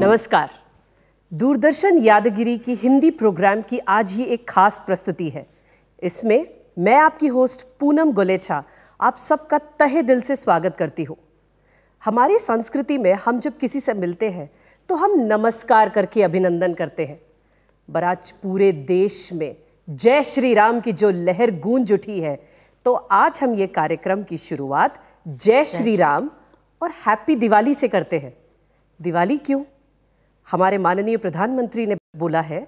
नमस्कार दूरदर्शन यादगिरी की हिंदी प्रोग्राम की आज ही एक खास प्रस्तुति है इसमें मैं आपकी होस्ट पूनम गोलेछा आप सबका तहे दिल से स्वागत करती हूँ हमारी संस्कृति में हम जब किसी से मिलते हैं तो हम नमस्कार करके अभिनंदन करते हैं बराज पूरे देश में जय श्री राम की जो लहर गूंज उठी है तो आज हम ये कार्यक्रम की शुरुआत जय श्री राम और हैप्पी दिवाली से करते हैं दिवाली क्यों हमारे माननीय प्रधानमंत्री ने बोला है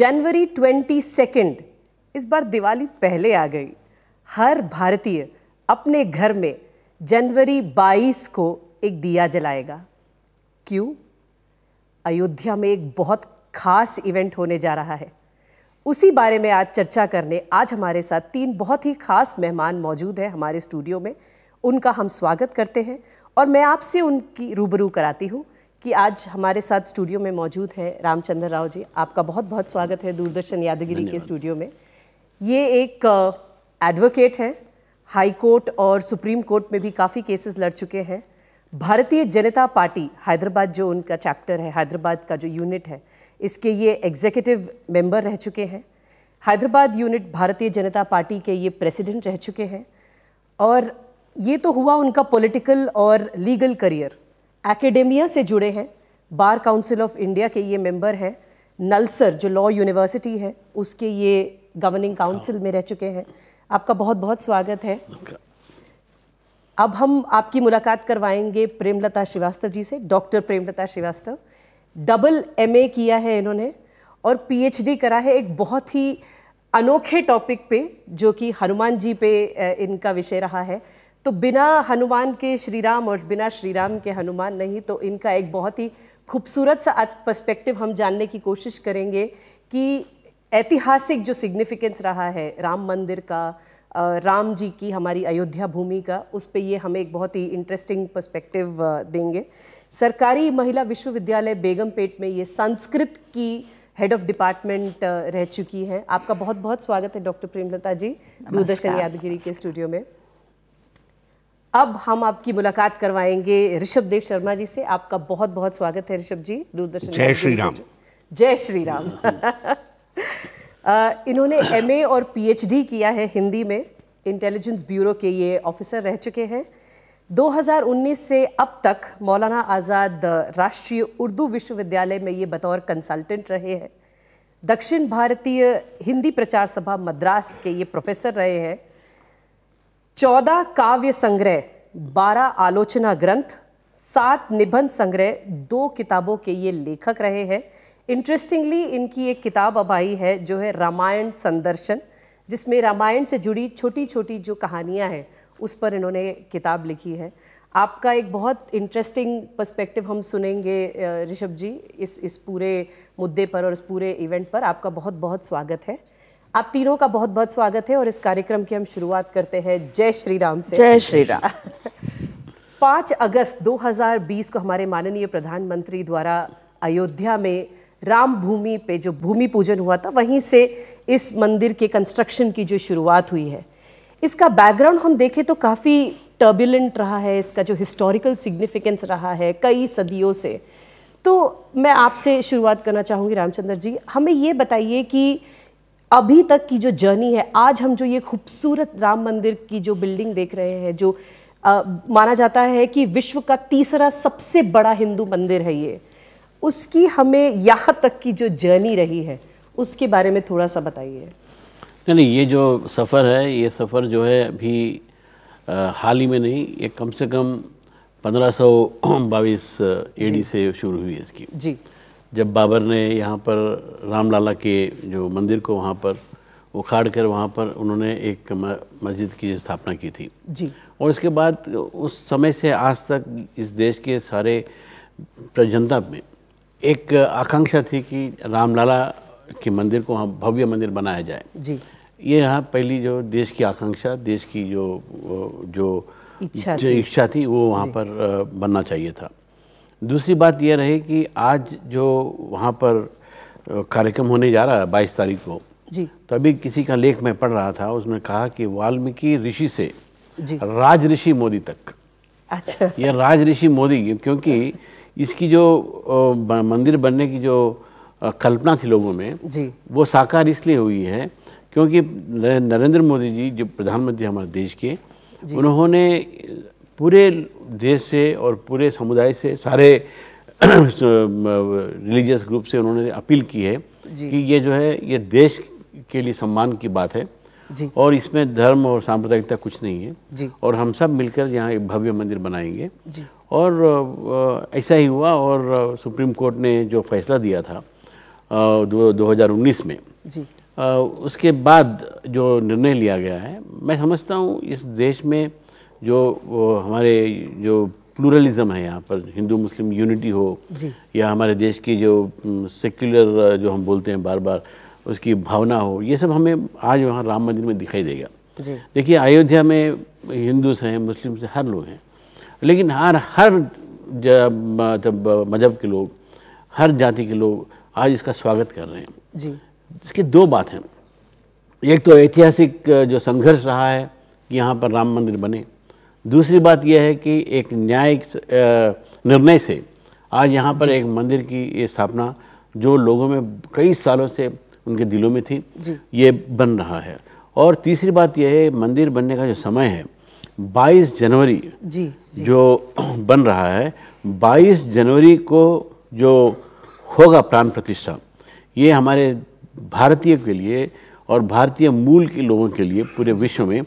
जनवरी ट्वेंटी सेकेंड इस बार दिवाली पहले आ गई हर भारतीय अपने घर में जनवरी 22 को एक दिया जलाएगा क्यों अयोध्या में एक बहुत खास इवेंट होने जा रहा है उसी बारे में आज चर्चा करने आज हमारे साथ तीन बहुत ही खास मेहमान मौजूद हैं हमारे स्टूडियो में उनका हम स्वागत करते हैं और मैं आपसे उनकी रूबरू कराती हूँ कि आज हमारे साथ स्टूडियो में मौजूद हैं रामचंद्र राव जी आपका बहुत बहुत स्वागत है दूरदर्शन यादगिरी के स्टूडियो में ये एक एडवोकेट हैं हाई कोर्ट और सुप्रीम कोर्ट में भी काफ़ी केसेस लड़ चुके हैं भारतीय जनता पार्टी हैदराबाद जो उनका चैप्टर है हैदराबाद का जो यूनिट है इसके ये एग्जीक्यूटिव मेंबर रह चुके हैं हैदराबाद यूनिट भारतीय जनता पार्टी के ये प्रेसिडेंट रह चुके हैं और ये तो हुआ उनका पॉलिटिकल और लीगल करियर एकेडेमिया से जुड़े हैं बार काउंसिल ऑफ इंडिया के ये मेंबर हैं नलसर जो लॉ यूनिवर्सिटी है उसके ये गवर्निंग काउंसिल में रह चुके हैं आपका बहुत बहुत स्वागत है अब हम आपकी मुलाकात करवाएंगे प्रेमलता श्रीवास्तव जी से doctor Premlata Srivastava double MA किया है इन्होंने और पीएचडी करा है एक बहुत ही अनोखे टॉपिक पे जो कि हनुमान जी पे इनका विषय रहा है तो बिना हनुमान के श्री राम और बिना श्री राम के हनुमान नहीं तो इनका एक बहुत ही खूबसूरत सा आज पर्सपेक्टिव हम जानने की कोशिश करेंगे कि ऐतिहासिक जो सिग्निफिकेंस रहा है राम मंदिर का राम जी की हमारी अयोध्या भूमि का उस पर ये हमें एक बहुत ही इंटरेस्टिंग पर्सपेक्टिव देंगे सरकारी महिला विश्वविद्यालय बेगमपेट में ये संस्कृत की हेड ऑफ डिपार्टमेंट रह चुकी हैं आपका बहुत बहुत स्वागत है डॉक्टर प्रेमलता जी दूरदर्शन यादगिरी के स्टूडियो में अब हम आपकी मुलाकात करवाएंगे ऋषभ देव शर्मा जी से आपका बहुत बहुत स्वागत है ऋषभ जी दूरदर्शन जय श्री राम जय श्री राम इन्होंने एमए और पीएचडी किया है हिंदी में इंटेलिजेंस ब्यूरो के ये ऑफिसर रह चुके हैं 2019 से अब तक मौलाना आज़ाद राष्ट्रीय उर्दू विश्वविद्यालय में ये बतौर कंसल्टेंट रहे हैं दक्षिण भारतीय हिंदी प्रचार सभा मद्रास के ये प्रोफेसर रहे हैं चौदह काव्य संग्रह बारह आलोचना ग्रंथ सात निबंध संग्रह दो किताबों के ये लेखक रहे हैं इंटरेस्टिंगली इनकी एक किताब अब आई है जो है रामायण संदर्शन जिसमें रामायण से जुड़ी छोटी छोटी जो कहानियाँ हैं उस पर इन्होंने किताब लिखी है आपका एक बहुत इंटरेस्टिंग पर्सपेक्टिव हम सुनेंगे ऋषभ जी इस इस पूरे मुद्दे पर और इस पूरे इवेंट पर आपका बहुत बहुत स्वागत है आप तीनों का बहुत बहुत स्वागत है और इस कार्यक्रम की हम शुरुआत करते हैं जय श्री राम से जय श्री राम पाँच अगस्त 2020 को हमारे माननीय प्रधानमंत्री द्वारा अयोध्या में राम भूमि पे जो भूमि पूजन हुआ था वहीं से इस मंदिर के कंस्ट्रक्शन की जो शुरुआत हुई है इसका बैकग्राउंड हम देखें तो काफ़ी टर्बुलेंट रहा है इसका जो हिस्टोरिकल सिग्निफिकेंस रहा है कई सदियों से तो मैं आपसे शुरुआत करना चाहूँगी रामचंद्र जी हमें ये बताइए कि अभी तक की जो जर्नी है आज हम जो ये खूबसूरत राम मंदिर की जो बिल्डिंग देख रहे हैं जो आ, माना जाता है कि विश्व का तीसरा सबसे बड़ा हिंदू मंदिर है ये उसकी हमें यहाँ तक की जो जर्नी रही है उसके बारे में थोड़ा सा बताइए नहीं नहीं ये जो सफ़र है ये सफ़र जो है अभी हाल ही में नहीं ये कम से कम पंद्रह सौ बाईस ए से शुरू हुई है इसकी जी जब बाबर ने यहाँ पर रामलाला के जो मंदिर को वहाँ पर उखाड़ कर वहाँ पर उन्होंने एक मस्जिद की स्थापना की थी जी और इसके बाद उस समय से आज तक इस देश के सारे प्रजनता में एक आकांक्षा थी कि रामलाला के मंदिर को वहाँ भव्य मंदिर बनाया जाए जी ये यहाँ पहली जो देश की आकांक्षा देश की जो जो इच्छा जो इच्छा थी वो वहाँ पर बनना चाहिए था दूसरी बात यह रही कि आज जो वहाँ पर कार्यक्रम होने जा रहा है बाईस तारीख को जी तो अभी किसी का लेख मैं पढ़ रहा था उसमें कहा कि वाल्मीकि ऋषि से राज ऋषि मोदी तक अच्छा यह राज ऋषि मोदी क्योंकि इसकी जो मंदिर बनने की जो कल्पना थी लोगों में जी वो साकार इसलिए हुई है क्योंकि नरेंद्र मोदी जी जो प्रधानमंत्री हमारे देश के उन्होंने पूरे देश से और पूरे समुदाय से सारे रिलीजियस ग्रुप से उन्होंने अपील की है कि ये जो है ये देश के लिए सम्मान की बात है जी। और इसमें धर्म और सांप्रदायिकता कुछ नहीं है जी। और हम सब मिलकर यहाँ एक भव्य मंदिर बनाएंगे जी। और ऐसा ही हुआ और सुप्रीम कोर्ट ने जो फैसला दिया था दो उन्नीस में जी। उसके बाद जो निर्णय लिया गया है मैं समझता हूँ इस देश में जो हमारे जो प्लूरलिज्म है यहाँ पर हिंदू मुस्लिम यूनिटी हो या हमारे देश की जो सेक्युलर जो हम बोलते हैं बार बार उसकी भावना हो ये सब हमें आज वहाँ राम मंदिर में दिखाई देगा देखिए अयोध्या में से हैं मुस्लिम्स से हर लोग हैं लेकिन हर हर मतलब मजहब के लोग हर जाति के लोग आज इसका स्वागत कर रहे हैं जी इसकी दो बात हैं एक तो ऐतिहासिक जो संघर्ष रहा है कि यहाँ पर राम मंदिर बने दूसरी बात यह है कि एक न्यायिक निर्णय से आज यहाँ पर एक मंदिर की ये स्थापना जो लोगों में कई सालों से उनके दिलों में थी ये बन रहा है और तीसरी बात यह है मंदिर बनने का जो समय है 22 जनवरी जी, जी जो बन रहा है 22 जनवरी को जो होगा प्राण प्रतिष्ठा ये हमारे भारतीय के लिए और भारतीय मूल के लोगों के लिए पूरे विश्व में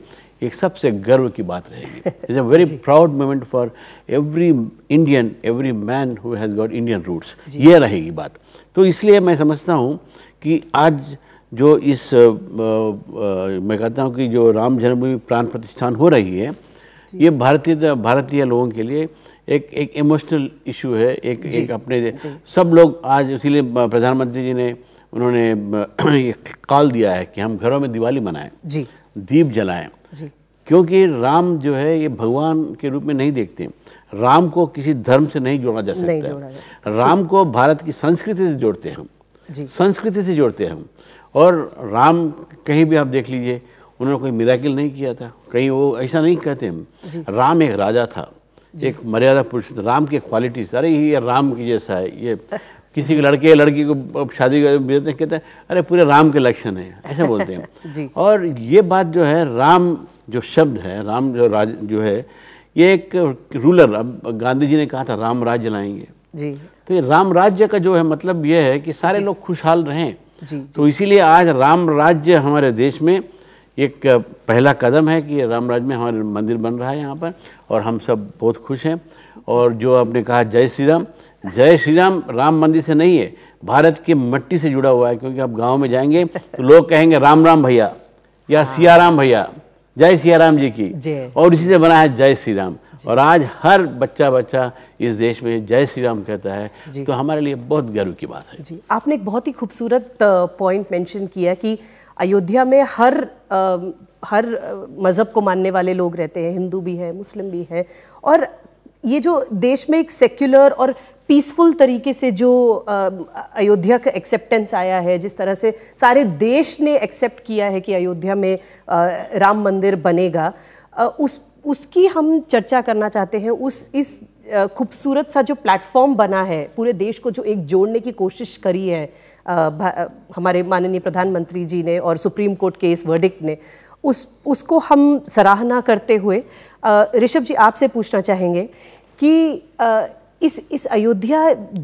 एक सबसे गर्व की बात रहेगी it's a very proud moment for every Indian every man who has got Indian roots ये रहेगी बात तो इसलिए मैं समझता हूँ कि आज जो इस आ, आ, मैं कहता हूँ कि जो राम जन्मभूमि प्राण प्रतिष्ठान हो रही है ये भारतीय भारतीय लोगों के लिए एक एक इमोशनल इशू है एक एक अपने सब लोग आज इसीलिए प्रधानमंत्री जी ने उन्होंने ये कॉल दिया है कि हम घरों में दिवाली मनाएं जी दीप जलाएं जी क्योंकि राम जो है ये भगवान के रूप में नहीं देखते राम को किसी धर्म से नहीं जोड़ा जा सकता है राम को भारत की संस्कृति से जोड़ते हैं हम संस्कृति से जोड़ते हैं हम और राम कहीं भी आप देख लीजिए उन्होंने कोई मिराकिल नहीं किया था कहीं वो ऐसा नहीं कहते हम राम एक राजा था एक मर्यादा पुरुष राम की क्वालिटी सारे ही ये राम की जैसा है ये किसी के लड़के लड़की को शादी देते कहते हैं अरे पूरे राम के लक्षण हैं ऐसा बोलते हैं और ये बात जो है राम जो शब्द है राम जो राज जो है ये एक रूलर अब गांधी जी ने कहा था राम राज्य लाएंगे जी तो ये राम राज्य का जो है मतलब ये है कि सारे लोग खुशहाल रहें जी, तो इसीलिए आज राम राज्य हमारे देश में एक पहला कदम है कि राम राज्य में हमारे मंदिर बन रहा है यहाँ पर और हम सब बहुत खुश हैं और जो आपने कहा जय श्री राम जय श्री राम राम मंदिर से नहीं है भारत के मट्टी से जुड़ा हुआ है क्योंकि आप गांव में जाएंगे तो लोग कहेंगे राम राम भैया या हाँ। सिया राम भैया जय सिया राम जी की और इसी से बना है जय श्री राम और आज हर बच्चा बच्चा इस देश में जय श्री राम कहता है तो हमारे लिए बहुत गर्व की बात है जी आपने एक बहुत ही खूबसूरत पॉइंट मेंशन किया कि अयोध्या में हर आ, हर मज़हब को मानने वाले लोग रहते हैं हिंदू भी है मुस्लिम भी है और ये जो देश में एक सेक्युलर और पीसफुल तरीके से जो अयोध्या का एक्सेप्टेंस आया है जिस तरह से सारे देश ने एक्सेप्ट किया है कि अयोध्या में राम मंदिर बनेगा उस उसकी हम चर्चा करना चाहते हैं उस इस खूबसूरत सा जो प्लेटफॉर्म बना है पूरे देश को जो एक जोड़ने की कोशिश करी है हमारे माननीय प्रधानमंत्री जी ने और सुप्रीम कोर्ट के इस वर्डिक्ट ने उस उसको हम सराहना करते हुए ऋषभ जी आपसे पूछना चाहेंगे कि इस इस अयोध्या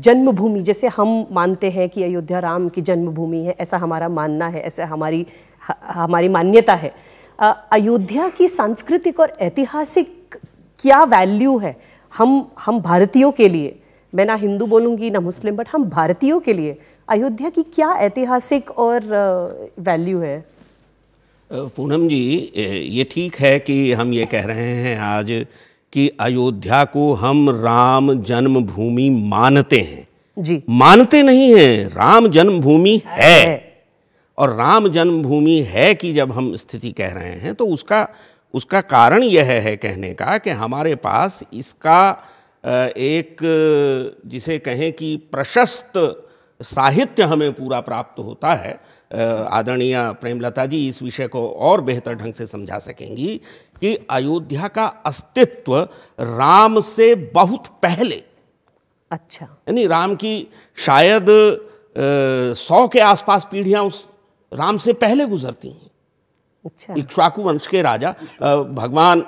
जन्मभूमि जैसे हम मानते हैं कि अयोध्या राम की जन्मभूमि है ऐसा हमारा मानना है ऐसा हमारी हमारी मान्यता है अयोध्या की सांस्कृतिक और ऐतिहासिक क्या वैल्यू है हम हम भारतीयों के लिए मैं ना हिंदू बोलूँगी ना मुस्लिम बट हम भारतीयों के लिए अयोध्या की क्या ऐतिहासिक और वैल्यू है पूनम जी ये ठीक है कि हम ये कह रहे हैं आज कि अयोध्या को हम राम जन्मभूमि मानते हैं जी मानते नहीं हैं राम जन्मभूमि है, है। और राम जन्मभूमि है कि जब हम स्थिति कह रहे हैं तो उसका उसका कारण यह है कहने का कि हमारे पास इसका एक जिसे कहें कि प्रशस्त साहित्य हमें पूरा प्राप्त होता है आदरणीय प्रेमलता जी इस विषय को और बेहतर ढंग से समझा सकेंगी कि अयोध्या का अस्तित्व राम से बहुत पहले अच्छा यानी राम की शायद सौ के आसपास पीढ़ियां उस राम से पहले गुजरती हैं अच्छा इक्ष्वाकु वंश के राजा भगवान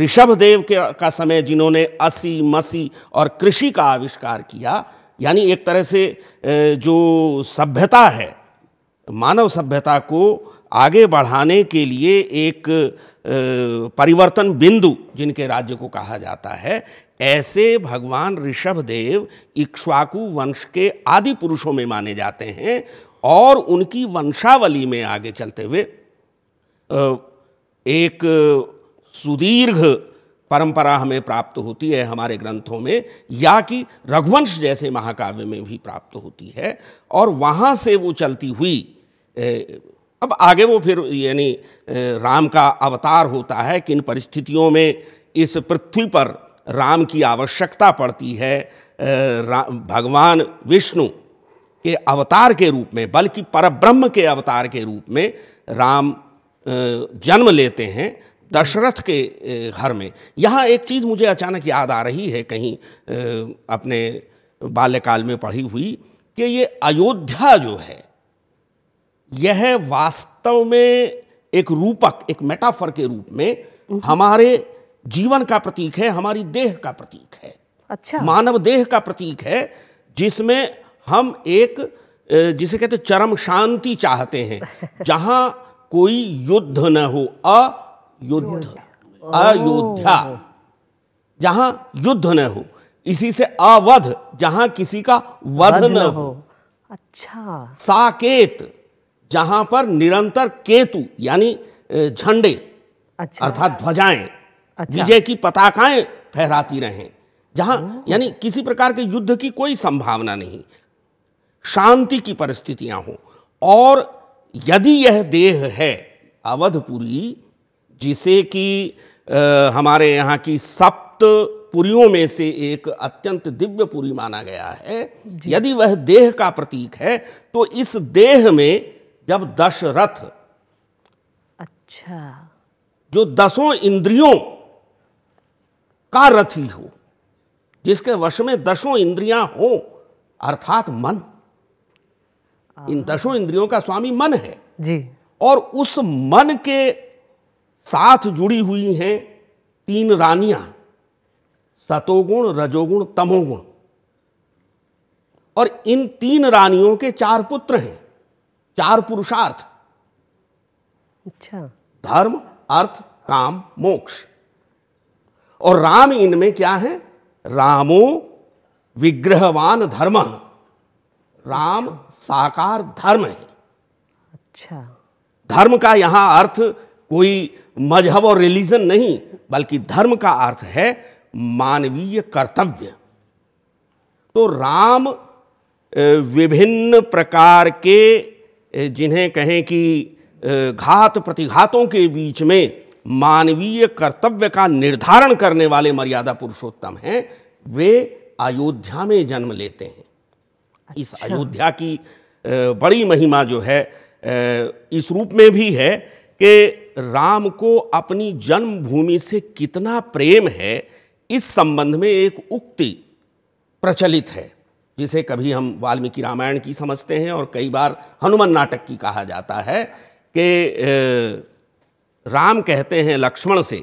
ऋषभ देव के का समय जिन्होंने असी मसी और कृषि का आविष्कार किया यानी एक तरह से जो सभ्यता है मानव सभ्यता को आगे बढ़ाने के लिए एक परिवर्तन बिंदु जिनके राज्य को कहा जाता है ऐसे भगवान ऋषभ देव इक्ष्वाकु वंश के आदि पुरुषों में माने जाते हैं और उनकी वंशावली में आगे चलते हुए एक सुदीर्घ परंपरा हमें प्राप्त होती है हमारे ग्रंथों में या कि रघुवंश जैसे महाकाव्य में भी प्राप्त होती है और वहाँ से वो चलती हुई अब आगे वो फिर यानी राम का अवतार होता है किन परिस्थितियों में इस पृथ्वी पर राम की आवश्यकता पड़ती है भगवान विष्णु के अवतार के रूप में बल्कि परब्रह्म के अवतार के रूप में राम जन्म लेते हैं दशरथ के घर में यहाँ एक चीज़ मुझे अचानक याद आ रही है कहीं अपने बाल्यकाल में पढ़ी हुई कि ये अयोध्या जो है यह वास्तव में एक रूपक एक मेटाफर के रूप में हमारे जीवन का प्रतीक है हमारी देह का प्रतीक है अच्छा मानव देह का प्रतीक है जिसमें हम एक जिसे कहते चरम शांति चाहते हैं जहां कोई युद्ध न हो अयुद्ध अयोध्या जहां युद्ध न हो इसी से अवध जहां किसी का वध न हो अच्छा साकेत जहां पर निरंतर केतु यानी झंडे अच्छा। अर्थात ध्वजाएं अच्छा। विजय की पताकाएं फहराती रहे जहां यानी किसी प्रकार के युद्ध की कोई संभावना नहीं शांति की परिस्थितियां हो और यदि यह देह है अवधपुरी जिसे कि हमारे यहाँ की सप्त पुरियों में से एक अत्यंत दिव्य पुरी माना गया है यदि वह देह का प्रतीक है तो इस देह में जब दशरथ अच्छा जो दसों इंद्रियों का रथी हो जिसके वश में दसों इंद्रियां हो अर्थात मन इन दसों इंद्रियों का स्वामी मन है जी और उस मन के साथ जुड़ी हुई हैं तीन रानियां सतोगुण रजोगुण तमोगुण और इन तीन रानियों के चार पुत्र हैं चार पुरुषार्थ अच्छा धर्म अर्थ काम मोक्ष और राम इनमें क्या है रामो विग्रहवान धर्म राम अच्छा। साकार धर्म है अच्छा धर्म का यहां अर्थ कोई मजहब और रिलीजन नहीं बल्कि धर्म का अर्थ है मानवीय कर्तव्य तो राम विभिन्न प्रकार के जिन्हें कहें कि घात प्रतिघातों के बीच में मानवीय कर्तव्य का निर्धारण करने वाले मर्यादा पुरुषोत्तम हैं वे अयोध्या में जन्म लेते हैं अच्छा। इस अयोध्या की बड़ी महिमा जो है इस रूप में भी है कि राम को अपनी जन्मभूमि से कितना प्रेम है इस संबंध में एक उक्ति प्रचलित है जिसे कभी हम वाल्मीकि रामायण की समझते हैं और कई बार हनुमान नाटक की कहा जाता है कि राम कहते हैं लक्ष्मण से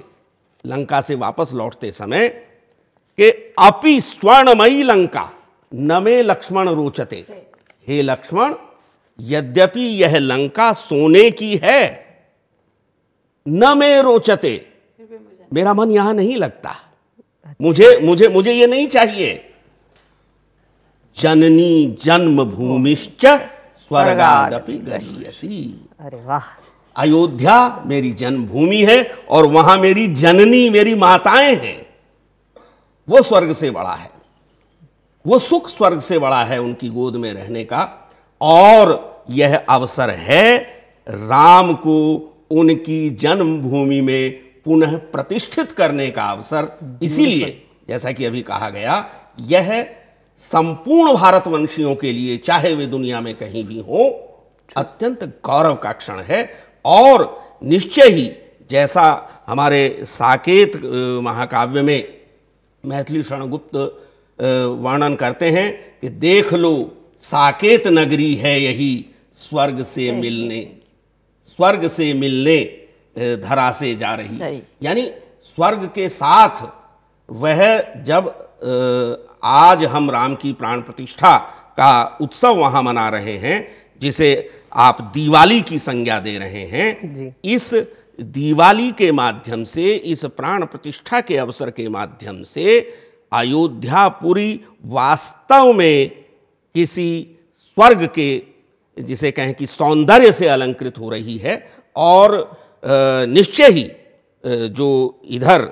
लंका से वापस लौटते समय कि अपि स्वर्णमयी लंका न लक्ष्मण रोचते हे लक्ष्मण यद्यपि यह लंका सोने की है न मे रोचते मेरा मन यहां नहीं लगता अच्छा। मुझे मुझे मुझे ये नहीं चाहिए जननी जन्म भूमिश्च स्वर्गादपि गरीयसी अरे वाह अयोध्या मेरी जन्मभूमि है और वहां मेरी जननी मेरी माताएं हैं वो स्वर्ग से बड़ा है वो सुख स्वर्ग से बड़ा है उनकी गोद में रहने का और यह अवसर है राम को उनकी जन्मभूमि में पुनः प्रतिष्ठित करने का अवसर इसीलिए जैसा कि अभी कहा गया यह संपूर्ण भारतवंशियों के लिए चाहे वे दुनिया में कहीं भी हों अत्यंत गौरव का क्षण है और निश्चय ही जैसा हमारे साकेत महाकाव्य में मैथिली शरणगुप्त वर्णन करते हैं कि देख लो साकेत नगरी है यही स्वर्ग से मिलने स्वर्ग से मिलने धरा से जा रही यानी स्वर्ग के साथ वह जब आज हम राम की प्राण प्रतिष्ठा का उत्सव वहाँ मना रहे हैं जिसे आप दिवाली की संज्ञा दे रहे हैं इस दिवाली के माध्यम से इस प्राण प्रतिष्ठा के अवसर के माध्यम से अयोध्यापुरी वास्तव में किसी स्वर्ग के जिसे कहें कि सौंदर्य से अलंकृत हो रही है और निश्चय ही जो इधर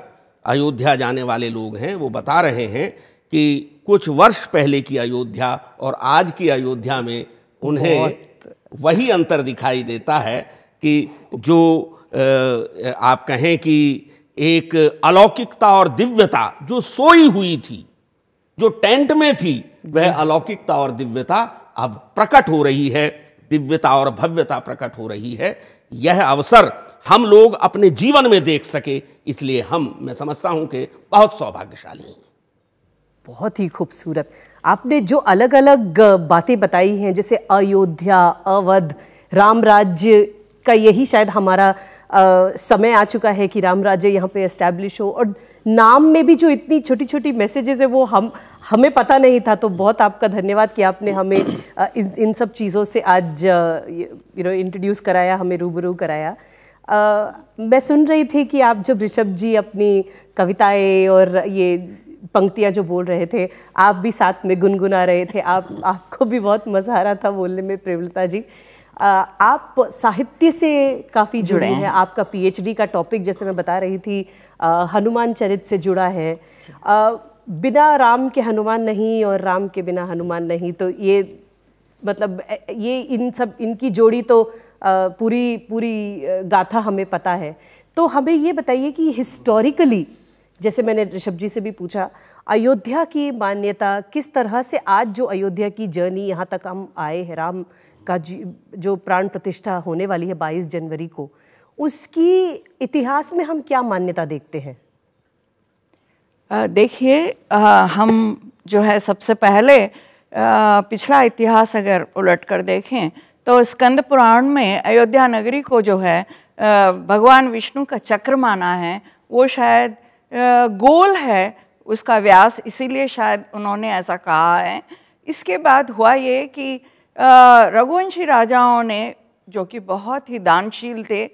अयोध्या जाने वाले लोग हैं वो बता रहे हैं कि कुछ वर्ष पहले की अयोध्या और आज की अयोध्या में उन्हें वही अंतर दिखाई देता है कि जो आप कहें कि एक अलौकिकता और दिव्यता जो सोई हुई थी जो टेंट में थी वह अलौकिकता और दिव्यता अब प्रकट हो रही है दिव्यता और भव्यता प्रकट हो रही है यह अवसर हम लोग अपने जीवन में देख सके इसलिए हम मैं समझता हूं कि बहुत सौभाग्यशाली हैं बहुत ही खूबसूरत आपने जो अलग अलग बातें बताई हैं जैसे अयोध्या अवध राम राज्य का यही शायद हमारा आ, समय आ चुका है कि राम राज्य यहाँ पे इस्टेब्लिश हो और नाम में भी जो इतनी छोटी छोटी मैसेजेस है वो हम हमें पता नहीं था तो बहुत आपका धन्यवाद कि आपने हमें इन इन सब चीज़ों से आज यू नो इंट्रोड्यूस कराया हमें रूबरू कराया आ, मैं सुन रही थी कि आप जब ऋषभ जी अपनी कविताएं और ये पंक्तियां जो बोल रहे थे आप भी साथ में गुनगुना रहे थे आप आपको भी बहुत मज़ा आ रहा था बोलने में प्रेमलता जी आ, आप साहित्य से काफ़ी जुड़े, जुड़े हैं आपका पीएचडी का टॉपिक जैसे मैं बता रही थी आ, हनुमान चरित से जुड़ा है आ, बिना राम के हनुमान नहीं और राम के बिना हनुमान नहीं तो ये मतलब ये इन सब इनकी जोड़ी तो पूरी पूरी गाथा हमें पता है तो हमें ये बताइए कि हिस्टोरिकली जैसे मैंने ऋषभ जी से भी पूछा अयोध्या की मान्यता किस तरह से आज जो अयोध्या की जर्नी यहाँ तक हम आए हैं राम का जो प्राण प्रतिष्ठा होने वाली है 22 जनवरी को उसकी इतिहास में हम क्या मान्यता देखते हैं देखिए हम जो है सबसे पहले आ, पिछला इतिहास अगर उलट कर देखें तो स्कंद पुराण में अयोध्या नगरी को जो है भगवान विष्णु का चक्र माना है वो शायद गोल है उसका व्यास इसीलिए शायद उन्होंने ऐसा कहा है इसके बाद हुआ ये कि रघुवंशी राजाओं ने जो कि बहुत ही दानशील थे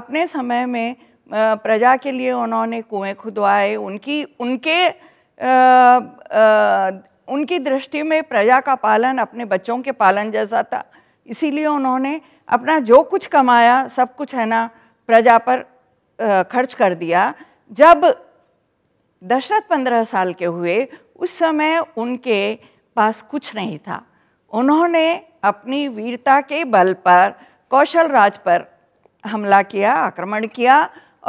अपने समय में प्रजा के लिए उन्होंने कुएं खुदवाए उनकी उनके आ, आ, उनकी दृष्टि में प्रजा का पालन अपने बच्चों के पालन जैसा था इसीलिए उन्होंने अपना जो कुछ कमाया सब कुछ है ना प्रजा पर खर्च कर दिया जब दशरथ पंद्रह साल के हुए उस समय उनके पास कुछ नहीं था उन्होंने अपनी वीरता के बल पर कौशल राज पर हमला किया आक्रमण किया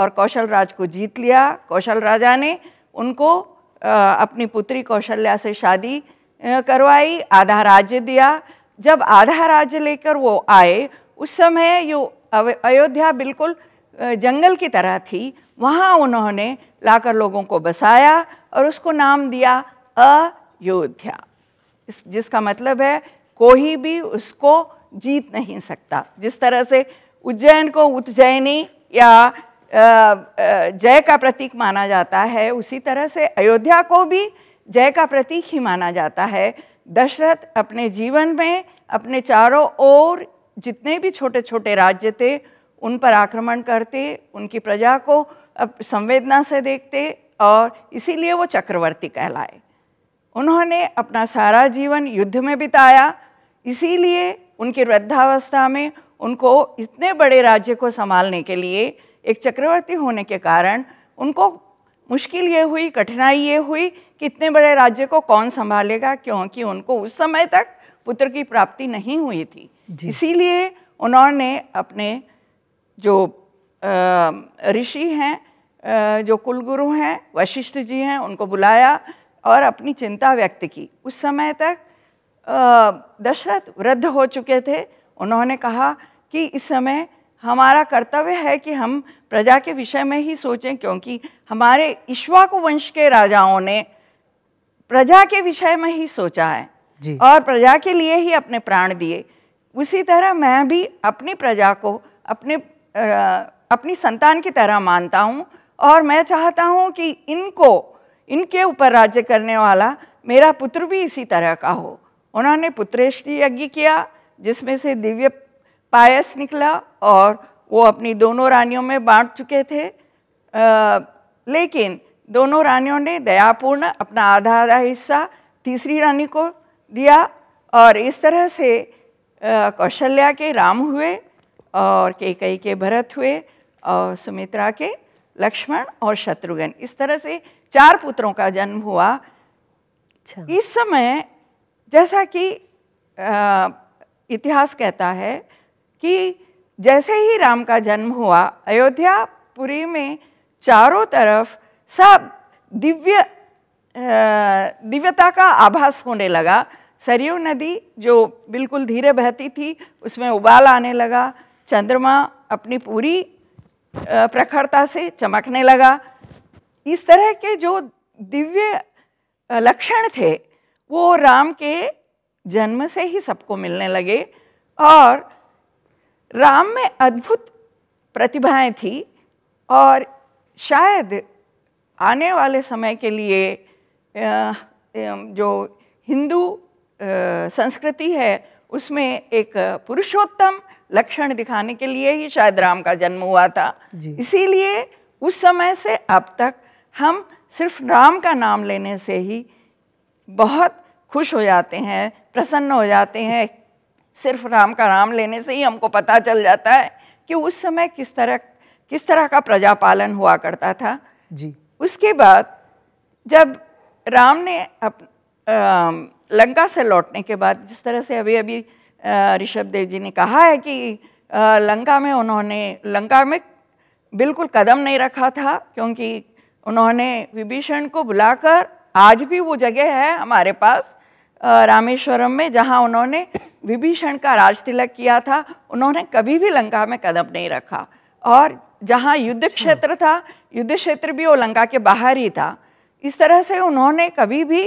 और कौशल राज को जीत लिया कौशल राजा ने उनको अपनी पुत्री कौशल्या से शादी करवाई आधा राज्य दिया जब आधा राज्य लेकर वो आए उस समय यो अयोध्या बिल्कुल जंगल की तरह थी वहाँ उन्होंने लाकर लोगों को बसाया और उसको नाम दिया अयोध्या इस जिसका मतलब है कोई भी उसको जीत नहीं सकता जिस तरह से उज्जैन को उज्जैनी या जय का प्रतीक माना जाता है उसी तरह से अयोध्या को भी जय का प्रतीक ही माना जाता है दशरथ अपने जीवन में अपने चारों ओर जितने भी छोटे छोटे राज्य थे उन पर आक्रमण करते उनकी प्रजा को संवेदना से देखते और इसीलिए वो चक्रवर्ती कहलाए उन्होंने अपना सारा जीवन युद्ध में बिताया इसीलिए उनकी वृद्धावस्था में उनको इतने बड़े राज्य को संभालने के लिए एक चक्रवर्ती होने के कारण उनको मुश्किल ये हुई कठिनाई ये हुई कितने बड़े राज्य को कौन संभालेगा क्योंकि उनको उस समय तक पुत्र की प्राप्ति नहीं हुई थी इसीलिए उन्होंने अपने जो ऋषि हैं जो कुलगुरु हैं वशिष्ठ जी हैं उनको बुलाया और अपनी चिंता व्यक्त की उस समय तक दशरथ वृद्ध हो चुके थे उन्होंने कहा कि इस समय हमारा कर्तव्य है कि हम प्रजा के विषय में ही सोचें क्योंकि हमारे ईश्वा वंश के राजाओं ने प्रजा के विषय में ही सोचा है जी। और प्रजा के लिए ही अपने प्राण दिए उसी तरह मैं भी अपनी प्रजा को अपने आ, अपनी संतान की तरह मानता हूँ और मैं चाहता हूँ कि इनको इनके ऊपर राज्य करने वाला मेरा पुत्र भी इसी तरह का हो उन्होंने पुत्रेष्टि यज्ञ किया जिसमें से दिव्य पायस निकला और वो अपनी दोनों रानियों में बांट चुके थे आ, लेकिन दोनों रानियों ने दयापूर्ण अपना आधा आधा हिस्सा तीसरी रानी को दिया और इस तरह से कौशल्या के राम हुए और केकई के भरत हुए और सुमित्रा के लक्ष्मण और शत्रुघ्न इस तरह से चार पुत्रों का जन्म हुआ अच्छा। इस समय जैसा कि इतिहास कहता है कि जैसे ही राम का जन्म हुआ अयोध्या पुरी में चारों तरफ सब दिव्य दिव्यता का आभास होने लगा सरयू नदी जो बिल्कुल धीरे बहती थी उसमें उबाल आने लगा चंद्रमा अपनी पूरी प्रखरता से चमकने लगा इस तरह के जो दिव्य लक्षण थे वो राम के जन्म से ही सबको मिलने लगे और राम में अद्भुत प्रतिभाएं थी और शायद आने वाले समय के लिए जो हिंदू संस्कृति है उसमें एक पुरुषोत्तम लक्षण दिखाने के लिए ही शायद राम का जन्म हुआ था इसीलिए उस समय से अब तक हम सिर्फ राम का नाम लेने से ही बहुत खुश हो जाते हैं प्रसन्न हो जाते हैं सिर्फ राम का नाम लेने से ही हमको पता चल जाता है कि उस समय किस तरह किस तरह का प्रजापालन हुआ करता था जी उसके बाद जब राम ने अप, आ, लंका से लौटने के बाद जिस तरह से अभी अभी ऋषभ देव जी ने कहा है कि आ, लंका में उन्होंने लंका में बिल्कुल कदम नहीं रखा था क्योंकि उन्होंने विभीषण को बुलाकर आज भी वो जगह है हमारे पास रामेश्वरम में जहाँ उन्होंने विभीषण का राज तिलक किया था उन्होंने कभी भी लंका में कदम नहीं रखा और जहाँ युद्ध क्षेत्र था युद्ध क्षेत्र भी वो लंका के बाहर ही था इस तरह से उन्होंने कभी भी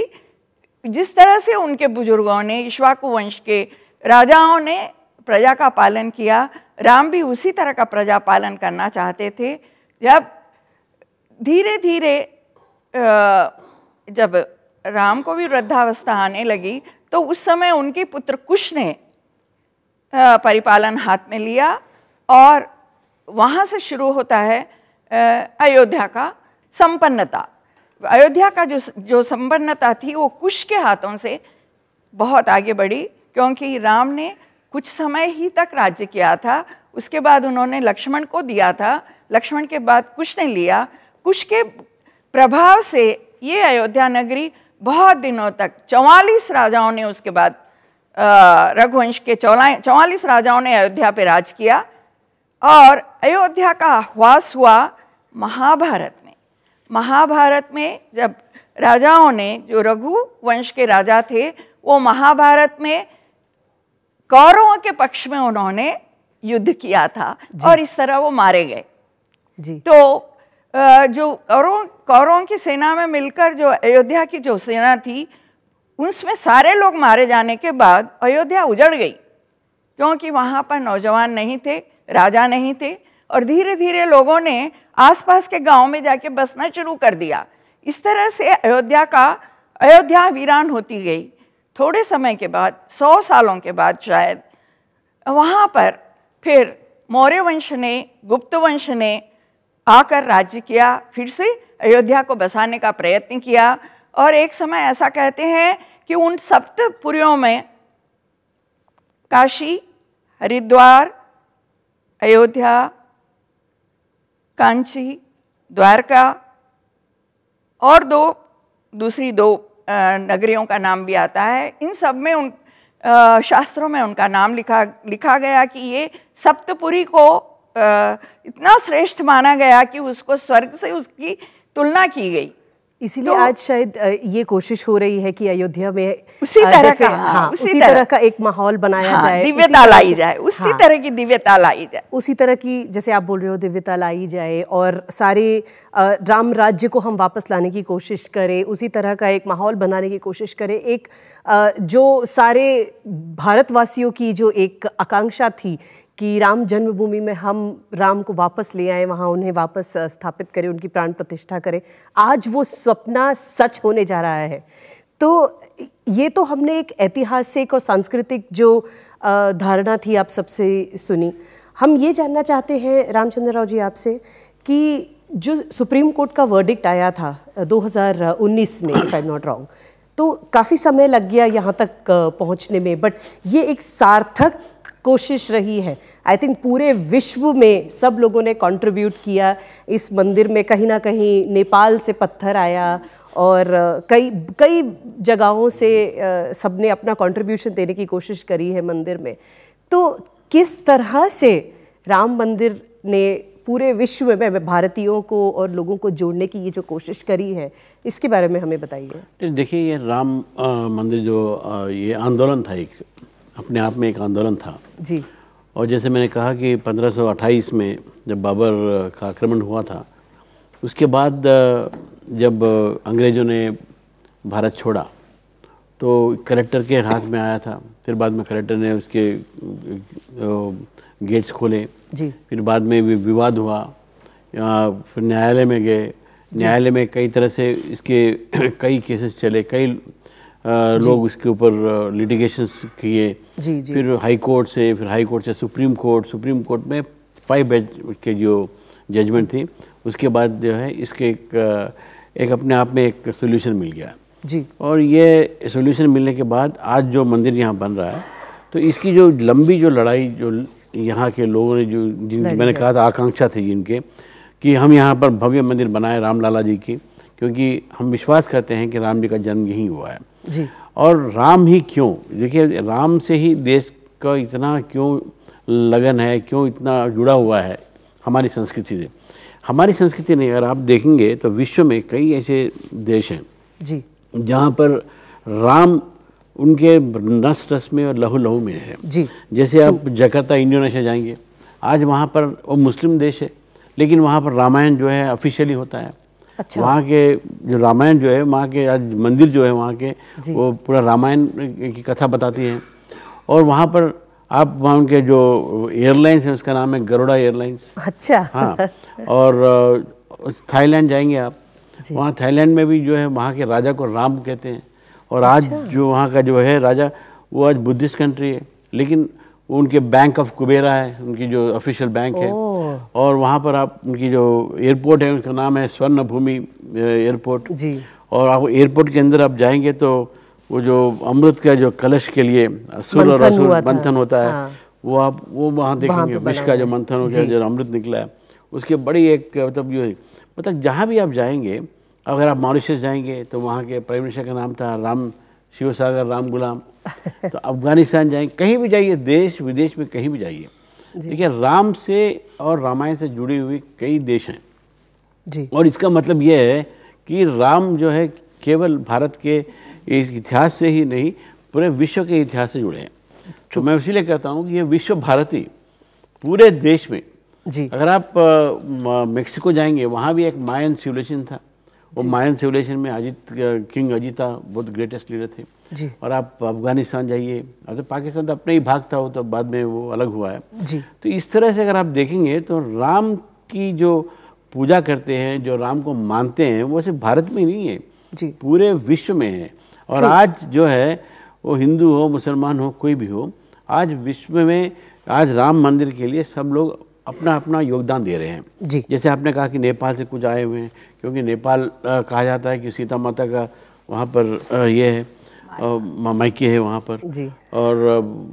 जिस तरह से उनके बुजुर्गों ने इश्वाकु वंश के राजाओं ने प्रजा का पालन किया राम भी उसी तरह का प्रजा पालन करना चाहते थे जब धीरे धीरे जब राम को भी वृद्धावस्था आने लगी तो उस समय उनके पुत्र कुश ने परिपालन हाथ में लिया और वहाँ से शुरू होता है अयोध्या का संपन्नता अयोध्या का जो जो संपन्नता थी वो कुश के हाथों से बहुत आगे बढ़ी क्योंकि राम ने कुछ समय ही तक राज्य किया था उसके बाद उन्होंने लक्ष्मण को दिया था लक्ष्मण के बाद कुश ने लिया कुश के प्रभाव से ये अयोध्या नगरी बहुत दिनों तक चौवालीस राजाओं ने उसके बाद रघुवंश के चौला चौवालीस राजाओं ने अयोध्या पर राज किया और अयोध्या का आह्वास हुआ महाभारत में महाभारत में जब राजाओं ने जो रघु वंश के राजा थे वो महाभारत में कौरवों के पक्ष में उन्होंने युद्ध किया था और इस तरह वो मारे गए जी तो जो कौरों कौरों की सेना में मिलकर जो अयोध्या की जो सेना थी उसमें सारे लोग मारे जाने के बाद अयोध्या उजड़ गई क्योंकि वहाँ पर नौजवान नहीं थे राजा नहीं थे और धीरे धीरे लोगों ने आसपास के गांव में जाके बसना शुरू कर दिया इस तरह से अयोध्या का अयोध्या वीरान होती गई थोड़े समय के बाद सौ सालों के बाद शायद वहाँ पर फिर मौर्य वंश ने गुप्त वंश ने आकर राज्य किया फिर से अयोध्या को बसाने का प्रयत्न किया और एक समय ऐसा कहते हैं कि उन सप्तपुरियों में काशी हरिद्वार अयोध्या कांची द्वारका और दो दूसरी दो नगरियों का नाम भी आता है इन सब में उन शास्त्रों में उनका नाम लिखा लिखा गया कि ये सप्तपुरी को इतना श्रेष्ठ माना गया कि उसको स्वर्ग से उसकी तुलना की गई इसीलिए तो, आज शायद ये कोशिश हो रही है कि अयोध्या में उसी तरह का हाँ, हाँ उसी, तरह, तरह का एक माहौल बनाया हाँ, जाए दिव्यता लाई जाए उसी हाँ, तरह की दिव्यता लाई जाए उसी तरह की जैसे आप बोल रहे हो दिव्यता लाई जाए और सारे राम राज्य को हम वापस लाने की कोशिश करें उसी तरह का एक माहौल बनाने की कोशिश करें एक जो सारे भारतवासियों की जो एक आकांक्षा थी कि राम जन्मभूमि में हम राम को वापस ले आए वहाँ उन्हें वापस स्थापित करें उनकी प्राण प्रतिष्ठा करें आज वो सपना सच होने जा रहा है तो ये तो हमने एक ऐतिहासिक और सांस्कृतिक जो धारणा थी आप सबसे सुनी हम ये जानना चाहते हैं रामचंद्र राव जी आपसे कि जो सुप्रीम कोर्ट का वर्डिक्ट आया था 2019 में इफ़ आई नॉट रॉन्ग तो काफ़ी समय लग गया यहाँ तक पहुँचने में बट ये एक सार्थक कोशिश रही है आई थिंक पूरे विश्व में सब लोगों ने कंट्रीब्यूट किया इस मंदिर में कहीं ना कहीं नेपाल से पत्थर आया और कई कई जगहों से सब ने अपना कंट्रीब्यूशन देने की कोशिश करी है मंदिर में तो किस तरह से राम मंदिर ने पूरे विश्व में भारतीयों को और लोगों को जोड़ने की ये जो कोशिश करी है इसके बारे में हमें बताइए देखिए ये राम आ, मंदिर जो आ, ये आंदोलन था एक अपने आप में एक आंदोलन था जी और जैसे मैंने कहा कि 1528 में जब बाबर का आक्रमण हुआ था उसके बाद जब अंग्रेज़ों ने भारत छोड़ा तो कलेक्टर के हाथ में आया था फिर बाद में कलेक्टर ने उसके गेट्स खोले जी फिर बाद में विवाद हुआ फिर न्यायालय में गए न्यायालय में कई तरह से इसके कई केसेस चले कई लोग उसके ऊपर लिटिगेशंस किए जी जी फिर हाई कोर्ट से फिर हाई कोर्ट से सुप्रीम कोर्ट सुप्रीम कोर्ट में फाइव बेंच के जो जजमेंट थी उसके बाद जो है इसके एक, एक अपने आप में एक सोल्यूशन मिल गया जी और ये सोल्यूशन मिलने के बाद आज जो मंदिर यहाँ बन रहा है तो इसकी जो लंबी जो लड़ाई जो यहाँ के लोगों ने जो जिन मैंने कहा था आकांक्षा थी जिनके कि हम यहाँ पर भव्य मंदिर बनाए रामलाला जी की क्योंकि हम विश्वास करते हैं कि राम जी का जन्म यहीं हुआ है जी और राम ही क्यों देखिए राम से ही देश का इतना क्यों लगन है क्यों इतना जुड़ा हुआ है हमारी संस्कृति से हमारी संस्कृति नहीं अगर आप देखेंगे तो विश्व में कई ऐसे देश हैं जी जहाँ पर राम उनके नस रस में और लहू लहू में है जी जैसे जी। आप जकर्ता इंडोनेशिया जाएंगे आज वहाँ पर वो मुस्लिम देश है लेकिन वहाँ पर रामायण जो है ऑफिशियली होता है अच्छा। वहाँ के जो रामायण जो है वहाँ के आज मंदिर जो है वहाँ के वो पूरा रामायण की कथा बताती हैं और वहाँ पर आप वहाँ उनके जो एयरलाइंस है उसका नाम है गरोड़ा एयरलाइंस अच्छा हाँ और थाईलैंड जाएंगे आप वहाँ थाईलैंड में भी जो है वहाँ के राजा को राम कहते हैं और आज अच्छा। जो वहाँ का जो है राजा वो आज बुद्धिस्ट कंट्री है लेकिन उनके बैंक ऑफ कुबेरा है उनकी जो ऑफिशियल बैंक है और वहाँ पर आप उनकी जो एयरपोर्ट है उसका नाम है स्वर्ण भूमि एयरपोर्ट जी और आप एयरपोर्ट के अंदर आप जाएंगे तो वो जो अमृत का जो कलश के लिए असुर और असुर मंथन होता है हाँ। वो आप वो वहाँ देखेंगे विश्व का जो मंथन हो गया जो अमृत निकला है उसके बड़ी एक मतलब जो मतलब जहाँ भी आप जाएंगे अगर आप मॉरिशस जाएंगे तो वहाँ के प्राइम मिनिस्टर का नाम था राम शिव सागर राम गुलाम तो अफगानिस्तान जाए कहीं भी जाइए देश विदेश में कहीं भी जाइए देखिए राम से और रामायण से जुड़ी हुई कई देश हैं जी और इसका मतलब यह है कि राम जो है केवल भारत के इस इतिहास से ही नहीं पूरे विश्व के इतिहास से जुड़े हैं तो मैं इसीलिए कहता हूँ कि ये विश्व भारती पूरे देश में जी अगर आप मेक्सिको जाएंगे वहाँ भी एक मायन सिविलेशन था और मायन सिविलाइजेशन में अजीत किंग अजीता बहुत ग्रेटेस्ट लीडर थे जी। और आप अफगानिस्तान जाइए अगर पाकिस्तान तो अपने ही भाग था वो तो बाद में वो अलग हुआ है जी। तो इस तरह से अगर आप देखेंगे तो राम की जो पूजा करते हैं जो राम को मानते हैं वो सिर्फ भारत में नहीं है जी। पूरे विश्व में है और आज जो है वो हिंदू हो मुसलमान हो कोई भी हो आज विश्व में आज राम मंदिर के लिए सब लोग अपना अपना योगदान दे रहे हैं जी जैसे आपने कहा कि नेपाल से कुछ आए हुए हैं क्योंकि नेपाल कहा जाता है कि सीता माता का वहाँ पर ये है मामाइके है वहाँ पर जी और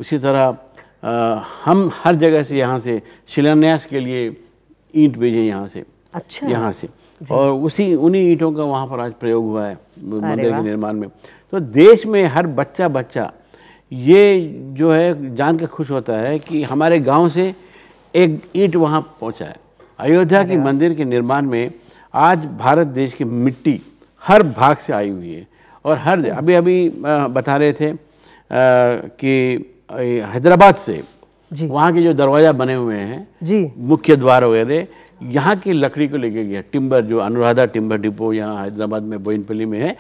इसी तरह हम हर जगह से यहाँ से शिलान्यास के लिए ईंट भेजे यहाँ से अच्छा यहाँ से और उसी उन्हीं ईंटों का वहाँ पर आज प्रयोग हुआ है मंदिर के निर्माण में तो देश में हर बच्चा बच्चा ये जो है जान के खुश होता है कि हमारे गांव से एक ईट वहाँ पहुँचा है अयोध्या के मंदिर के निर्माण में आज भारत देश की मिट्टी हर भाग से आई हुई है और हर हम्म। अभी अभी बता रहे थे कि हैदराबाद से वहाँ के जो दरवाज़ा बने हुए हैं जी मुख्य द्वार वगैरह यहाँ की लकड़ी को लेके गया टिम्बर जो अनुराधा टिम्बर डिपो यहाँ हैदराबाद में बोइनपली में है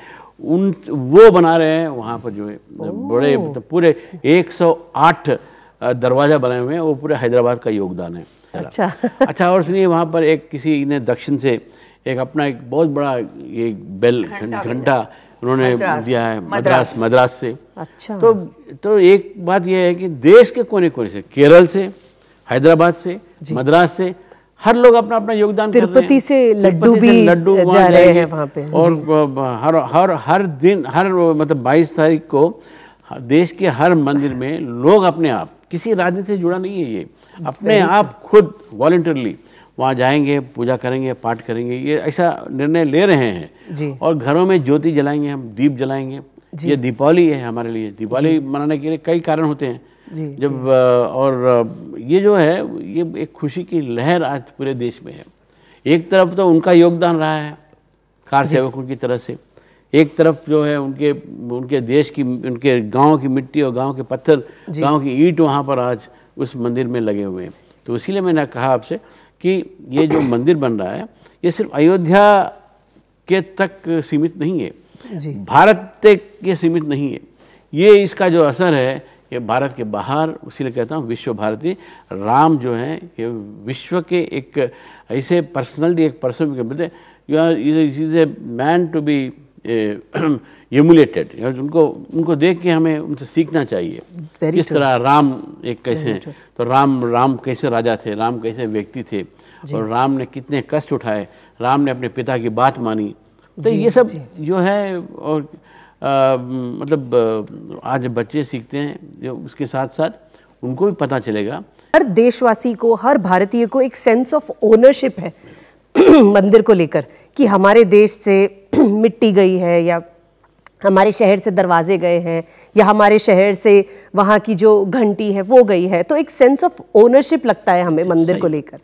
उन वो बना रहे हैं वहाँ पर जो है बड़े तो पूरे 108 दरवाज़ा बनाए हुए हैं वो पूरे हैदराबाद का योगदान है अच्छा अच्छा और सुनिए वहाँ पर एक किसी ने दक्षिण से एक अपना एक बहुत बड़ा ये बेल घंटा उन्होंने दिया है मद्रास मद्रास से अच्छा तो तो एक बात यह है कि देश के कोने कोने से केरल से हैदराबाद से मद्रास से हर लोग अपना अपना योगदान तिरुपति से लड्डू भी लड्डू जा रहे हैं वहाँ पे और हर हर हर दिन हर मतलब 22 तारीख को देश के हर मंदिर में लोग अपने आप किसी राज्य से जुड़ा नहीं है ये हम्म, अपने आप खुद वॉल्टरली वहाँ जाएंगे पूजा करेंगे पाठ करेंगे ये ऐसा निर्णय ले रहे हैं और घरों में ज्योति जलाएंगे हम दीप जलाएंगे ये दीपावली है हमारे लिए दीपावली मनाने के लिए कई कारण होते हैं जी, जब जी। और ये जो है ये एक खुशी की लहर आज पूरे देश में है एक तरफ तो उनका योगदान रहा है कार सेवकों की तरह से एक तरफ जो है उनके उनके देश की उनके गांव की मिट्टी और गांव के पत्थर गांव की ईंट वहाँ पर आज उस मंदिर में लगे हुए हैं तो इसीलिए मैंने कहा आपसे कि ये जो मंदिर बन रहा है ये सिर्फ अयोध्या के तक सीमित नहीं है जी। भारत तक के सीमित नहीं है ये इसका जो असर है ये भारत के बाहर उसीलिए कहता हूँ विश्व भारती राम जो हैं ये विश्व के एक ऐसे पर्सनलिटी एक पर्सन के बोलते you are is a man to be emulated उनको उनको देख के हमें उनसे सीखना चाहिए Very true. तरह राम एक कैसे हैं तो राम राम कैसे राजा थे राम कैसे व्यक्ति थे और राम ने कितने कष्ट उठाए राम ने अपने पिता की बात मानी तो ये सब जो है और आ, मतलब आज बच्चे सीखते हैं उसके साथ साथ उनको भी पता चलेगा हर देशवासी को हर भारतीय को एक सेंस ऑफ ओनरशिप है मंदिर को लेकर कि हमारे देश से मिट्टी गई है या हमारे शहर से दरवाजे गए हैं या हमारे शहर से वहाँ की जो घंटी है वो गई है तो एक सेंस ऑफ ओनरशिप लगता है हमें मंदिर को लेकर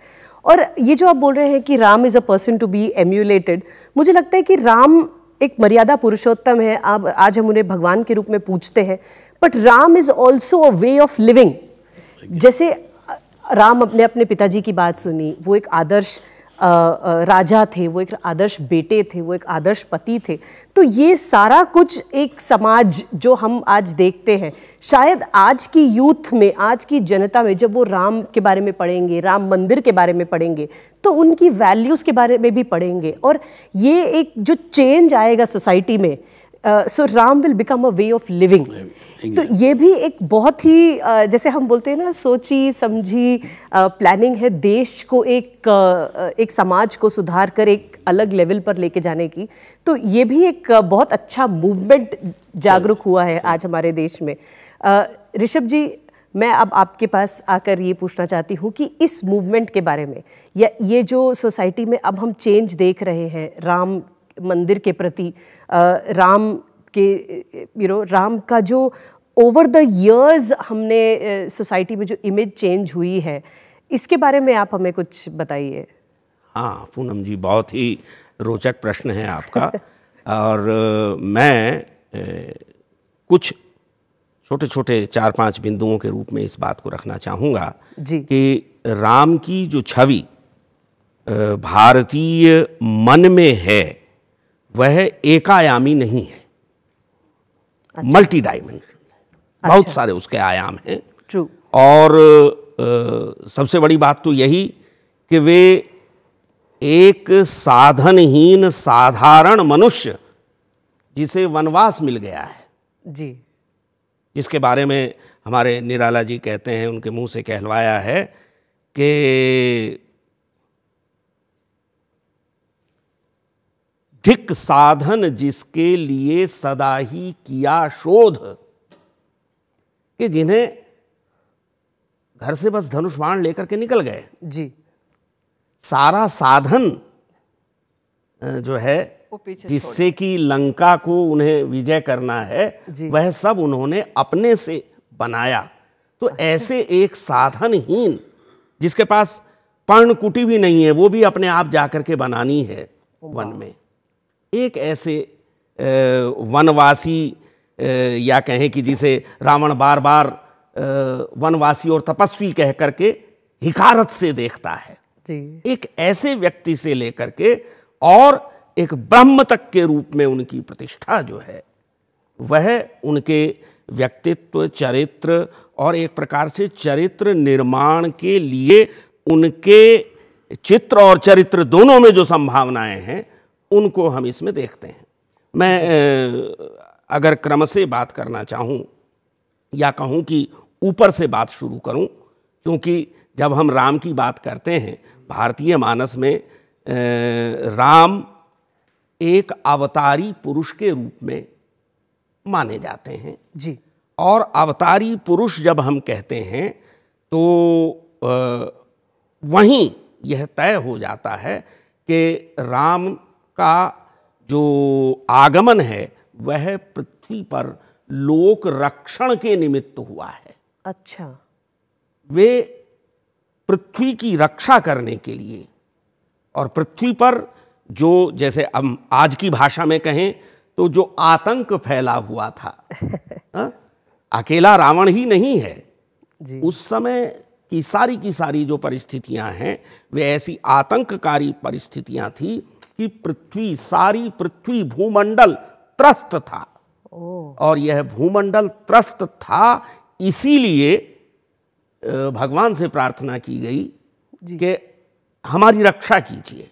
और ये जो आप बोल रहे हैं कि Ram is a person to be emulated मुझे लगता है कि राम एक मर्यादा पुरुषोत्तम है आप आज हम उन्हें भगवान के रूप में पूछते हैं but Ram is also a way of living जैसे राम अपने अपने पिताजी की बात सुनी वो एक आदर्श राजा थे वो एक आदर्श बेटे थे वो एक आदर्श पति थे तो ये सारा कुछ एक समाज जो हम आज देखते हैं शायद आज की यूथ में आज की जनता में जब वो राम के बारे में पढ़ेंगे राम मंदिर के बारे में पढ़ेंगे तो उनकी वैल्यूज़ के बारे में भी पढ़ेंगे और ये एक जो चेंज आएगा सोसाइटी में so Ram will become a way of living तो ये भी एक बहुत ही uh, जैसे हम बोलते हैं ना सोची समझी प्लानिंग uh, है देश को एक uh, uh, एक समाज को सुधार कर एक अलग लेवल पर लेके जाने की तो ये भी एक uh, बहुत अच्छा मूवमेंट जागरूक हुआ है आज हमारे देश में uh, ऋषभ जी मैं अब आपके पास आकर ये पूछना चाहती हूँ कि इस मूवमेंट के बारे में या ये जो सोसाइटी में अब हम चेंज देख रहे हैं राम मंदिर के प्रति राम के यू नो राम का जो ओवर द ईयर्स हमने सोसाइटी में जो इमेज चेंज हुई है इसके बारे में आप हमें कुछ बताइए हाँ पूनम जी बहुत ही रोचक प्रश्न है आपका और मैं कुछ छोटे छोटे चार पांच बिंदुओं के रूप में इस बात को रखना चाहूँगा कि राम की जो छवि भारतीय मन में है वह एकायामी नहीं है अच्छा। मल्टी डायमेंशन अच्छा। बहुत सारे उसके आयाम हैं ट्रू और आ, सबसे बड़ी बात तो यही कि वे एक साधनहीन साधारण मनुष्य जिसे वनवास मिल गया है जी जिसके बारे में हमारे निराला जी कहते हैं उनके मुंह से कहलवाया है कि धिक साधन जिसके लिए सदा ही किया शोध कि जिन्हें घर से बस धनुष बाण लेकर के निकल गए जी सारा साधन जो है जिससे कि लंका को उन्हें विजय करना है वह सब उन्होंने अपने से बनाया तो अच्छा। ऐसे एक साधनहीन जिसके पास पर्णकुटी भी नहीं है वो भी अपने आप जाकर के बनानी है वन में एक ऐसे वनवासी या कहें कि जिसे रावण बार बार वनवासी और तपस्वी कह करके हिकारत से देखता है जी। एक ऐसे व्यक्ति से लेकर के और एक ब्रह्म तक के रूप में उनकी प्रतिष्ठा जो है वह उनके व्यक्तित्व चरित्र और एक प्रकार से चरित्र निर्माण के लिए उनके चित्र और चरित्र दोनों में जो संभावनाएं हैं उनको हम इसमें देखते हैं मैं अगर क्रम से बात करना चाहूँ या कहूँ कि ऊपर से बात शुरू करूँ क्योंकि जब हम राम की बात करते हैं भारतीय मानस में राम एक अवतारी पुरुष के रूप में माने जाते हैं जी और अवतारी पुरुष जब हम कहते हैं तो वहीं यह तय हो जाता है कि राम का जो आगमन है वह पृथ्वी पर लोक रक्षण के निमित्त हुआ है अच्छा वे पृथ्वी की रक्षा करने के लिए और पृथ्वी पर जो जैसे हम आज की भाषा में कहें तो जो आतंक फैला हुआ था आ? हाँ? अकेला रावण ही नहीं है जी। उस समय की सारी की सारी जो परिस्थितियां हैं वे ऐसी आतंककारी परिस्थितियां थी कि पृथ्वी सारी पृथ्वी भूमंडल त्रस्त था और यह भूमंडल त्रस्त था इसीलिए भगवान से प्रार्थना की गई कि हमारी रक्षा कीजिए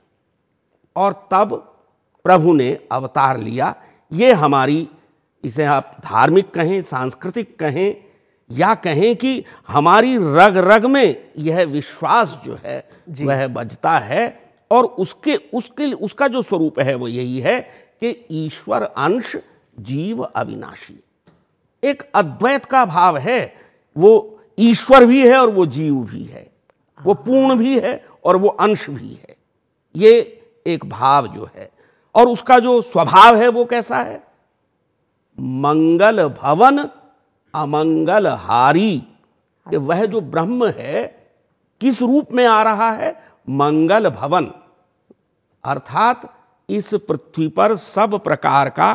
और तब प्रभु ने अवतार लिया ये हमारी इसे आप धार्मिक कहें सांस्कृतिक कहें या कहें कि हमारी रग रग में यह विश्वास जो है वह बजता है और उसके उसके उसका जो स्वरूप है वो यही है कि ईश्वर अंश जीव अविनाशी एक अद्वैत का भाव है वो ईश्वर भी है और वो जीव भी है वो पूर्ण भी है और वो अंश भी है ये एक भाव जो है और उसका जो स्वभाव है वो कैसा है मंगल भवन अमंगल हारी कि वह जो ब्रह्म है किस रूप में आ रहा है मंगल भवन अर्थात इस पृथ्वी पर सब प्रकार का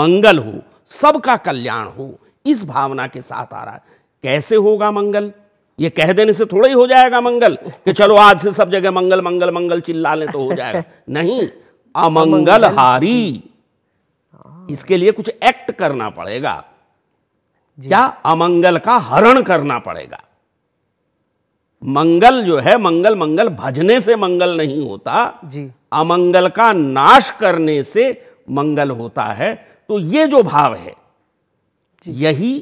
मंगल हो सबका कल्याण हो इस भावना के साथ आ रहा है कैसे होगा मंगल ये कह देने से थोड़ा ही हो जाएगा मंगल कि चलो आज से सब जगह मंगल मंगल मंगल चिल्ला ले तो हो जाएगा नहीं अमंगल हारी हाँ। इसके लिए कुछ एक्ट करना पड़ेगा या अमंगल का हरण करना पड़ेगा मंगल जो है मंगल मंगल भजने से मंगल नहीं होता जी अमंगल का नाश करने से मंगल होता है तो ये जो भाव है यही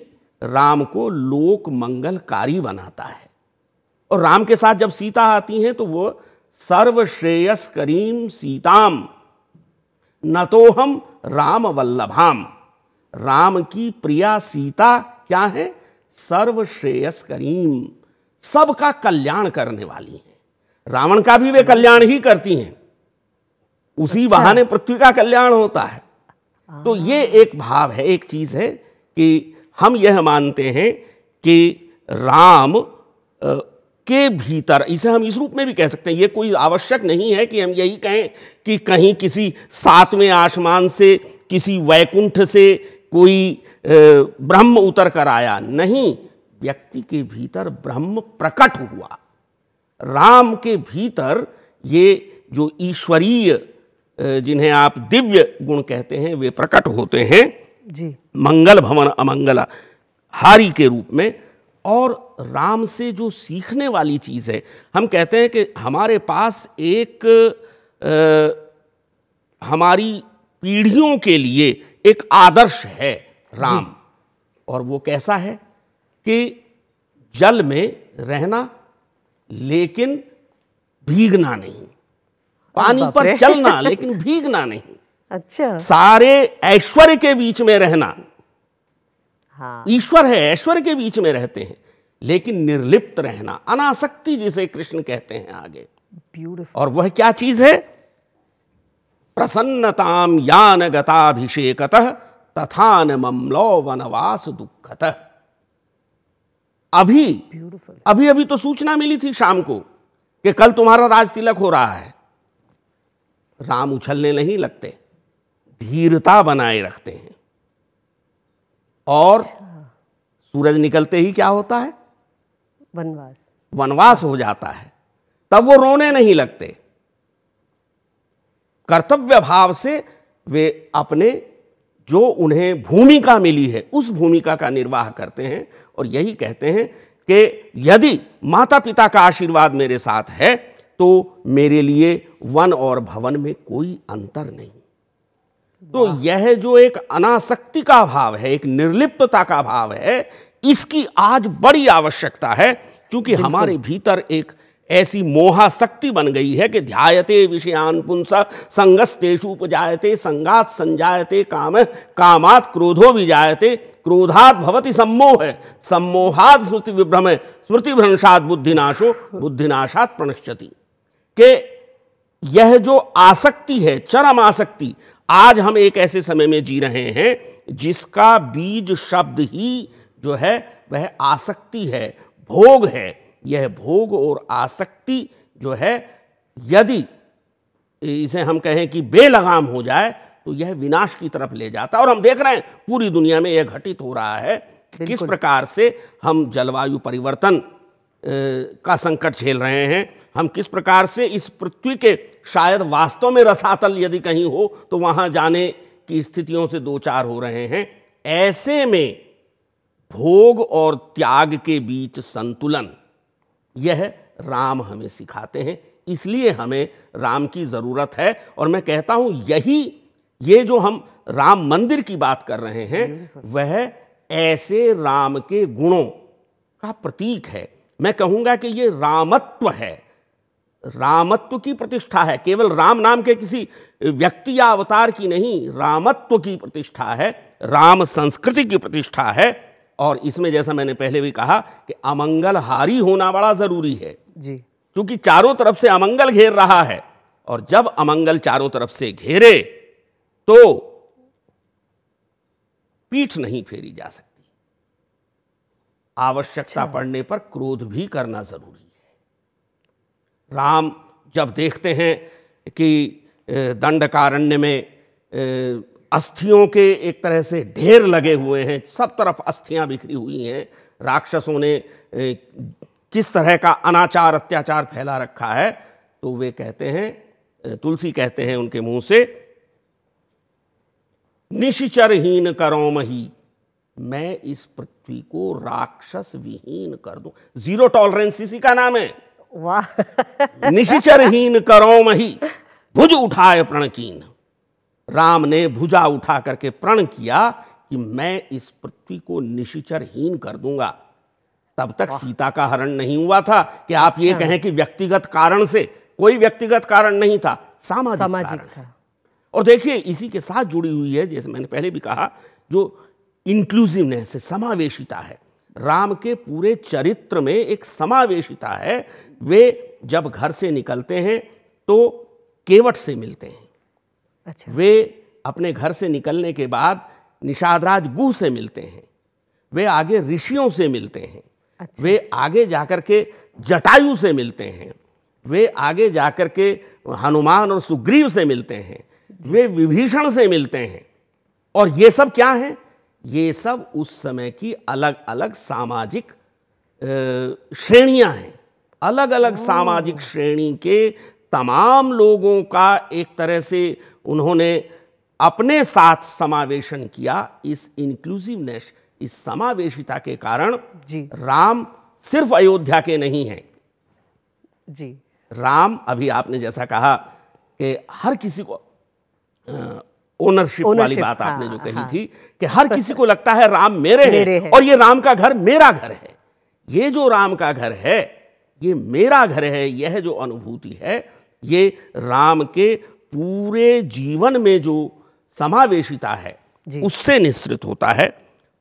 राम को लोक मंगलकारी बनाता है और राम के साथ जब सीता आती हैं तो वो सर्वश्रेयस करीम सीताम न हम राम वल्लभाम राम की प्रिया सीता क्या है सर्वश्रेयस करीम सबका कल्याण करने वाली हैं रावण का भी वे कल्याण ही करती हैं उसी अच्छा। बहाने पृथ्वी का कल्याण होता है तो ये हाँ। एक भाव है एक चीज है कि हम यह मानते हैं कि राम के भीतर इसे हम इस रूप में भी कह सकते हैं ये कोई आवश्यक नहीं है कि हम यही कहें कि कहीं किसी सातवें आसमान से किसी वैकुंठ से कोई ब्रह्म उतर कर आया नहीं व्यक्ति के भीतर ब्रह्म प्रकट हुआ राम के भीतर ये जो ईश्वरीय जिन्हें आप दिव्य गुण कहते हैं वे प्रकट होते हैं जी मंगल भवन अमंगला हारी के रूप में और राम से जो सीखने वाली चीज़ है हम कहते हैं कि हमारे पास एक आ, हमारी पीढ़ियों के लिए एक आदर्श है राम और वो कैसा है कि जल में रहना लेकिन भीगना नहीं पानी पर चलना लेकिन भीगना नहीं अच्छा सारे ऐश्वर्य के बीच में रहना हाँ। ईश्वर है ऐश्वर्य के बीच में रहते हैं लेकिन निर्लिप्त रहना अनासक्ति जिसे कृष्ण कहते हैं आगे ब्यूटिफुल और वह क्या चीज है प्रसन्नताम यान गताभिषेकत तथान ममलो वनवास दुखतः अभी Beautiful. अभी अभी तो सूचना मिली थी शाम को कि कल तुम्हारा राज तिलक हो रहा है राम उछलने नहीं लगते धीरता बनाए रखते हैं और अच्छा। सूरज निकलते ही क्या होता है वनवास वनवास हो जाता है तब वो रोने नहीं लगते कर्तव्य भाव से वे अपने जो उन्हें भूमिका मिली है उस भूमिका का निर्वाह करते हैं और यही कहते हैं कि यदि माता पिता का आशीर्वाद मेरे साथ है तो मेरे लिए वन और भवन में कोई अंतर नहीं तो यह जो एक अनासक्ति का भाव है एक निर्लिप्तता का भाव है इसकी आज बड़ी आवश्यकता है क्योंकि हमारे भीतर एक ऐसी मोहाशक्ति बन गई है कि ध्यायते विषयान पुंसा संगस्तेषु उपजायते संगात संजायते काम कामात क्रोधो भी जायते क्रोधात भवति सम्मोह है सम्मोहात स्मृति विभ्रम है स्मृति भ्रंशात बुद्धिनाशो बुद्धिनाशात प्रणश्यति के यह जो आसक्ति है चरम आसक्ति आज हम एक ऐसे समय में जी रहे हैं जिसका बीज शब्द ही जो है वह आसक्ति है भोग है यह भोग और आसक्ति जो है यदि इसे हम कहें कि बेलगाम हो जाए तो यह विनाश की तरफ ले जाता है और हम देख रहे हैं पूरी दुनिया में यह घटित हो रहा है किस प्रकार से हम जलवायु परिवर्तन का संकट झेल रहे हैं हम किस प्रकार से इस पृथ्वी के शायद वास्तव में रसातल यदि कहीं हो तो वहाँ जाने की स्थितियों से दो चार हो रहे हैं ऐसे में भोग और त्याग के बीच संतुलन यह राम हमें सिखाते हैं इसलिए हमें राम की ज़रूरत है और मैं कहता हूँ यही ये जो हम राम मंदिर की बात कर रहे हैं वह ऐसे राम के गुणों का प्रतीक है मैं कहूँगा कि ये रामत्व है रामत्व की प्रतिष्ठा है केवल राम नाम के किसी व्यक्ति या अवतार की नहीं रामत्व की प्रतिष्ठा है राम संस्कृति की प्रतिष्ठा है और इसमें जैसा मैंने पहले भी कहा कि अमंगलहारी होना बड़ा ज़रूरी है जी क्योंकि चारों तरफ से अमंगल घेर रहा है और जब अमंगल चारों तरफ से घेरे तो पीठ नहीं फेरी जा सकती आवश्यकता अच्छा। पड़ने पर क्रोध भी करना जरूरी है राम जब देखते हैं कि दंडकारण्य में अस्थियों के एक तरह से ढेर लगे हुए हैं सब तरफ अस्थियां बिखरी हुई हैं राक्षसों ने किस तरह का अनाचार अत्याचार फैला रखा है तो वे कहते हैं तुलसी कहते हैं उनके मुंह से निश्चरहीन करो मही मैं इस पृथ्वी को राक्षस विहीन कर दूं जीरो टॉलरेंस इसी का नाम है वाह निशिचरहीन करो मही भुज उठाए प्रणकीन राम ने भुजा उठा करके प्रण किया कि मैं इस पृथ्वी को निशिचरहीन कर दूंगा तब तक सीता का हरण नहीं हुआ था कि आप ये अच्छा। कहें कि व्यक्तिगत कारण से कोई व्यक्तिगत कारण नहीं था सामाजिक, सामाजिक कारण था और देखिए इसी के साथ जुड़ी हुई है जैसे मैंने पहले भी कहा जो इंक्लूसिवनेस समावेशिता है राम के पूरे चरित्र में एक समावेशिता है वे जब घर से निकलते हैं तो केवट से मिलते हैं अच्छा वे अपने घर से निकलने के बाद निषादराज गु से मिलते हैं वे आगे ऋषियों से मिलते हैं अच्छा। वे आगे जाकर के जटायु से मिलते हैं वे आगे जाकर के हनुमान और सुग्रीव से मिलते हैं वे विभीषण से मिलते हैं और ये सब क्या है ये सब उस समय की अलग अलग सामाजिक श्रेणियां हैं अलग अलग सामाजिक श्रेणी के तमाम लोगों का एक तरह से उन्होंने अपने साथ समावेशन किया इस इंक्लूसिवनेस इस समावेशिता के कारण जी राम सिर्फ अयोध्या के नहीं हैं जी राम अभी आपने जैसा कहा कि हर किसी को ओनरशिप वाली बात आपने हाँ, जो कही हाँ। थी कि हर किसी को लगता है राम मेरे, मेरे हैं है। और ये राम का घर मेरा घर है ये जो राम का घर है ये मेरा घर है यह जो अनुभूति है ये राम के पूरे जीवन में जो समावेशिता है उससे निश्रित होता है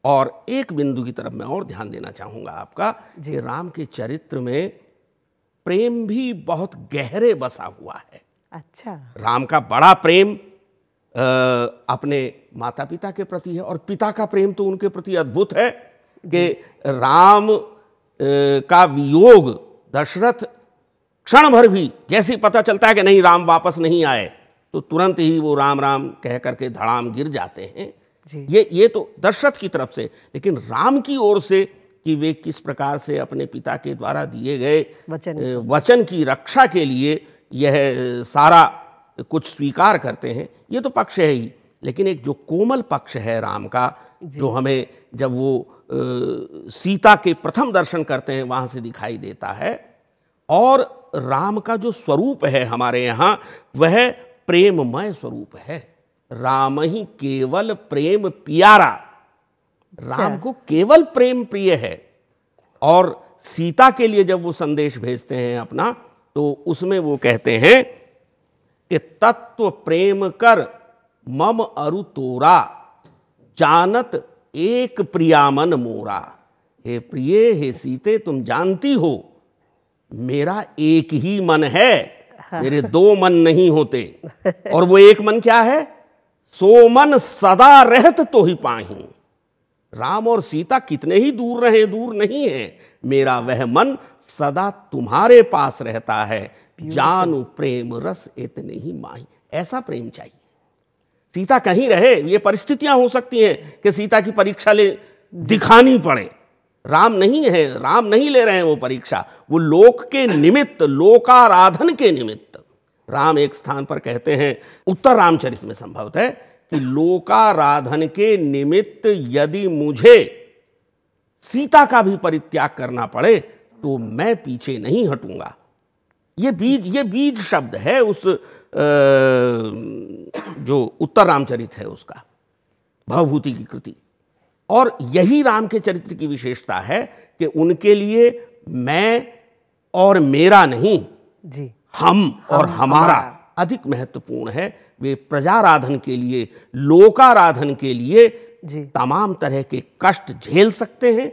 और एक बिंदु की तरफ मैं और ध्यान देना चाहूंगा आपका कि राम के चरित्र में प्रेम भी बहुत गहरे बसा हुआ है अच्छा राम का बड़ा प्रेम आ, अपने माता पिता के प्रति है और पिता का प्रेम तो उनके प्रति अद्भुत है कि राम आ, का वियोग दशरथ क्षण भर भी जैसे पता चलता है कि नहीं राम वापस नहीं आए तो तुरंत ही वो राम राम कह करके धड़ाम गिर जाते हैं ये ये तो दशरथ की तरफ से लेकिन राम की ओर से कि वे किस प्रकार से अपने पिता के द्वारा दिए गए वचन, वचन की रक्षा के लिए यह सारा कुछ स्वीकार करते हैं ये तो पक्ष है ही लेकिन एक जो कोमल पक्ष है राम का जो हमें जब वो आ, सीता के प्रथम दर्शन करते हैं वहाँ से दिखाई देता है और राम का जो स्वरूप है हमारे यहाँ वह प्रेममय स्वरूप है राम ही केवल प्रेम प्यारा अच्छा। राम को केवल प्रेम प्रिय है और सीता के लिए जब वो संदेश भेजते हैं अपना तो उसमें वो कहते हैं कि तत्व प्रेम कर मम अरु तोरा जानत एक प्रियामन मोरा हे प्रिय हे सीते तुम जानती हो मेरा एक ही मन है हाँ। मेरे दो मन नहीं होते और वो एक मन क्या है सो मन सदा रहत तो ही पाही राम और सीता कितने ही दूर रहे दूर नहीं है मेरा वह मन सदा तुम्हारे पास रहता है जानु प्रेम रस इतने ही माही ऐसा प्रेम चाहिए सीता कहीं रहे ये परिस्थितियां हो सकती हैं कि सीता की परीक्षा ले दिखानी पड़े राम नहीं है राम नहीं ले रहे हैं वो परीक्षा वो लोक के निमित्त लोकाराधन के निमित्त राम एक स्थान पर कहते हैं उत्तर रामचरित में संभवत है कि लोकाराधन के निमित्त यदि मुझे सीता का भी परित्याग करना पड़े तो मैं पीछे नहीं हटूंगा ये बीज ये बीज शब्द है उस आ, जो उत्तर रामचरित है उसका भवभूति की कृति और यही राम के चरित्र की विशेषता है कि उनके लिए मैं और मेरा नहीं जी हम और हम, हमारा, हमारा अधिक महत्वपूर्ण है वे प्रजाराधन के लिए लोकाराधन के लिए जी तमाम तरह के कष्ट झेल सकते हैं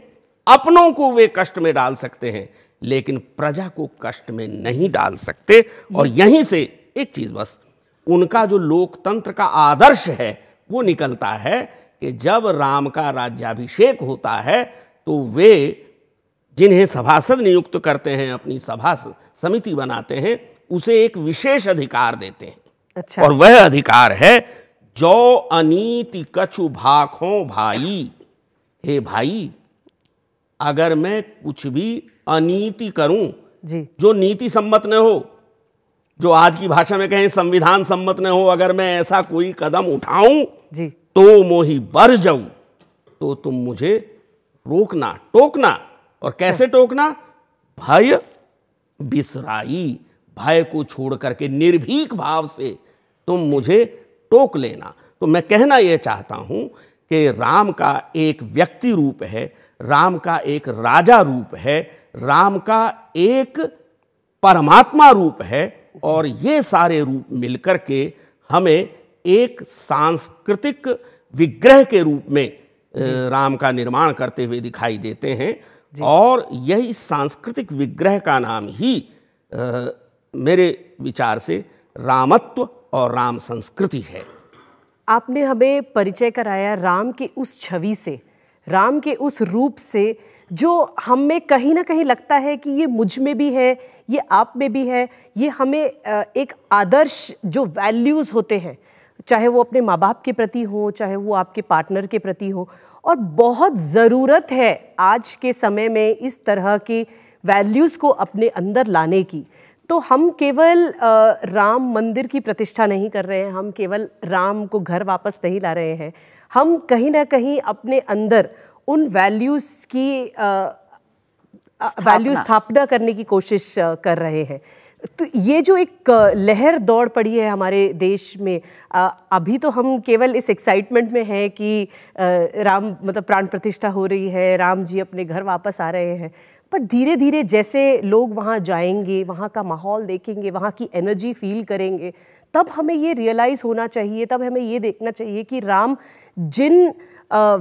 अपनों को वे कष्ट में डाल सकते हैं लेकिन प्रजा को कष्ट में नहीं डाल सकते और यहीं से एक चीज बस उनका जो लोकतंत्र का आदर्श है वो निकलता है कि जब राम का राज्याभिषेक होता है तो वे जिन्हें सभासद नियुक्त करते हैं अपनी सभा समिति बनाते हैं उसे एक विशेष अधिकार देते हैं अच्छा। और वह अधिकार है जो अनीति कछु भाखों भाई हे भाई अगर मैं कुछ भी अनीति करूं जी जो नीति सम्मत न हो जो आज की भाषा में कहें संविधान सम्मत न हो अगर मैं ऐसा कोई कदम उठाऊं जी तो मोही बर जाऊं तो तुम मुझे रोकना टोकना और कैसे अच्छा। टोकना भय बिसराई भय को छोड़ करके निर्भीक भाव से तुम अच्छा। मुझे टोक लेना तो मैं कहना यह चाहता हूं कि राम का एक व्यक्ति रूप है राम का एक राजा रूप है राम का एक परमात्मा रूप है और ये सारे रूप मिलकर के हमें एक सांस्कृतिक विग्रह के रूप में राम का निर्माण करते हुए दिखाई देते हैं और यही सांस्कृतिक विग्रह का नाम ही आ, मेरे विचार से रामत्व और राम संस्कृति है आपने हमें परिचय कराया राम की उस छवि से राम के उस रूप से जो हम में कहीं ना कहीं लगता है कि ये मुझ में भी है ये आप में भी है ये हमें एक आदर्श जो वैल्यूज़ होते हैं चाहे वो अपने माँ बाप के प्रति हो चाहे वो आपके पार्टनर के प्रति हो और बहुत ज़रूरत है आज के समय में इस तरह के वैल्यूज़ को अपने अंदर लाने की तो हम केवल राम मंदिर की प्रतिष्ठा नहीं कर रहे हैं हम केवल राम को घर वापस नहीं ला रहे हैं हम कहीं ना कहीं अपने अंदर उन वैल्यूज़ की वैल्यू स्थापना करने की कोशिश कर रहे हैं तो ये जो एक लहर दौड़ पड़ी है हमारे देश में अभी तो हम केवल इस एक्साइटमेंट में हैं कि राम मतलब प्राण प्रतिष्ठा हो रही है राम जी अपने घर वापस आ रहे हैं पर धीरे धीरे जैसे लोग वहाँ जाएंगे वहाँ का माहौल देखेंगे वहाँ की एनर्जी फील करेंगे तब हमें ये रियलाइज़ होना चाहिए तब हमें ये देखना चाहिए कि राम जिन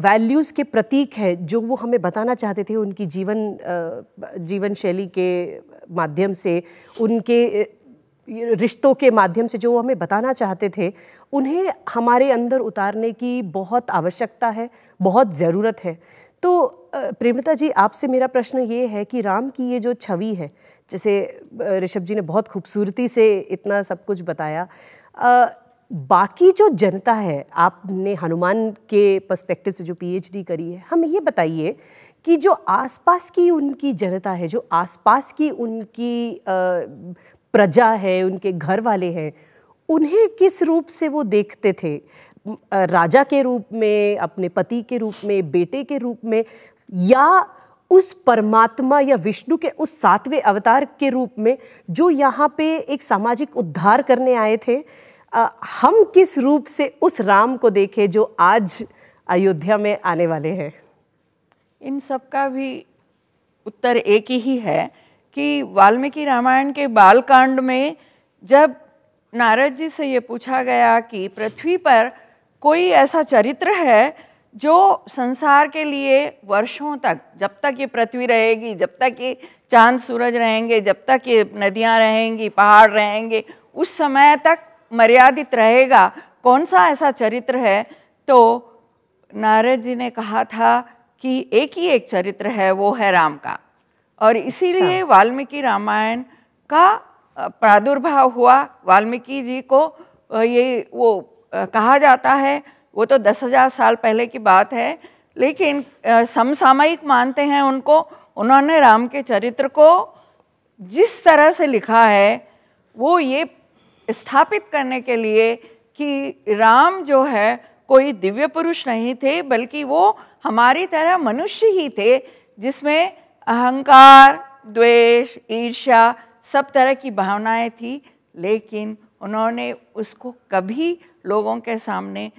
वैल्यूज़ के प्रतीक हैं जो वो हमें बताना चाहते थे उनकी जीवन जीवन शैली के माध्यम से उनके रिश्तों के माध्यम से जो वो हमें बताना चाहते थे उन्हें हमारे अंदर उतारने की बहुत आवश्यकता है बहुत ज़रूरत है तो प्रेमता जी आपसे मेरा प्रश्न ये है कि राम की ये जो छवि है जैसे ऋषभ जी ने बहुत खूबसूरती से इतना सब कुछ बताया आ, बाकी जो जनता है आपने हनुमान के पर्सपेक्टिव से जो पीएचडी करी है हम ये बताइए कि जो आसपास की उनकी जनता है जो आसपास की उनकी प्रजा है उनके घर वाले हैं उन्हें किस रूप से वो देखते थे राजा के रूप में अपने पति के रूप में बेटे के रूप में या उस परमात्मा या विष्णु के उस सातवें अवतार के रूप में जो यहाँ पे एक सामाजिक उद्धार करने आए थे हम किस रूप से उस राम को देखें जो आज अयोध्या में आने वाले हैं इन सब का भी उत्तर एक ही है कि वाल्मीकि रामायण के बालकांड में जब नारद जी से ये पूछा गया कि पृथ्वी पर कोई ऐसा चरित्र है जो संसार के लिए वर्षों तक जब तक ये पृथ्वी रहेगी जब तक ये चांद सूरज रहेंगे जब तक ये नदियाँ रहेंगी पहाड़ रहेंगे उस समय तक मर्यादित रहेगा कौन सा ऐसा चरित्र है तो नारद जी ने कहा था कि एक ही एक चरित्र है वो है राम का और इसीलिए अच्छा। वाल्मीकि रामायण का प्रादुर्भाव हुआ वाल्मीकि जी को ये वो कहा जाता है वो तो दस हजार साल पहले की बात है लेकिन समसामयिक मानते हैं उनको उन्होंने राम के चरित्र को जिस तरह से लिखा है वो ये स्थापित करने के लिए कि राम जो है कोई दिव्य पुरुष नहीं थे बल्कि वो हमारी तरह मनुष्य ही थे जिसमें अहंकार द्वेष ईर्ष्या सब तरह की भावनाएं थी लेकिन उन्होंने उसको कभी लोगों के सामने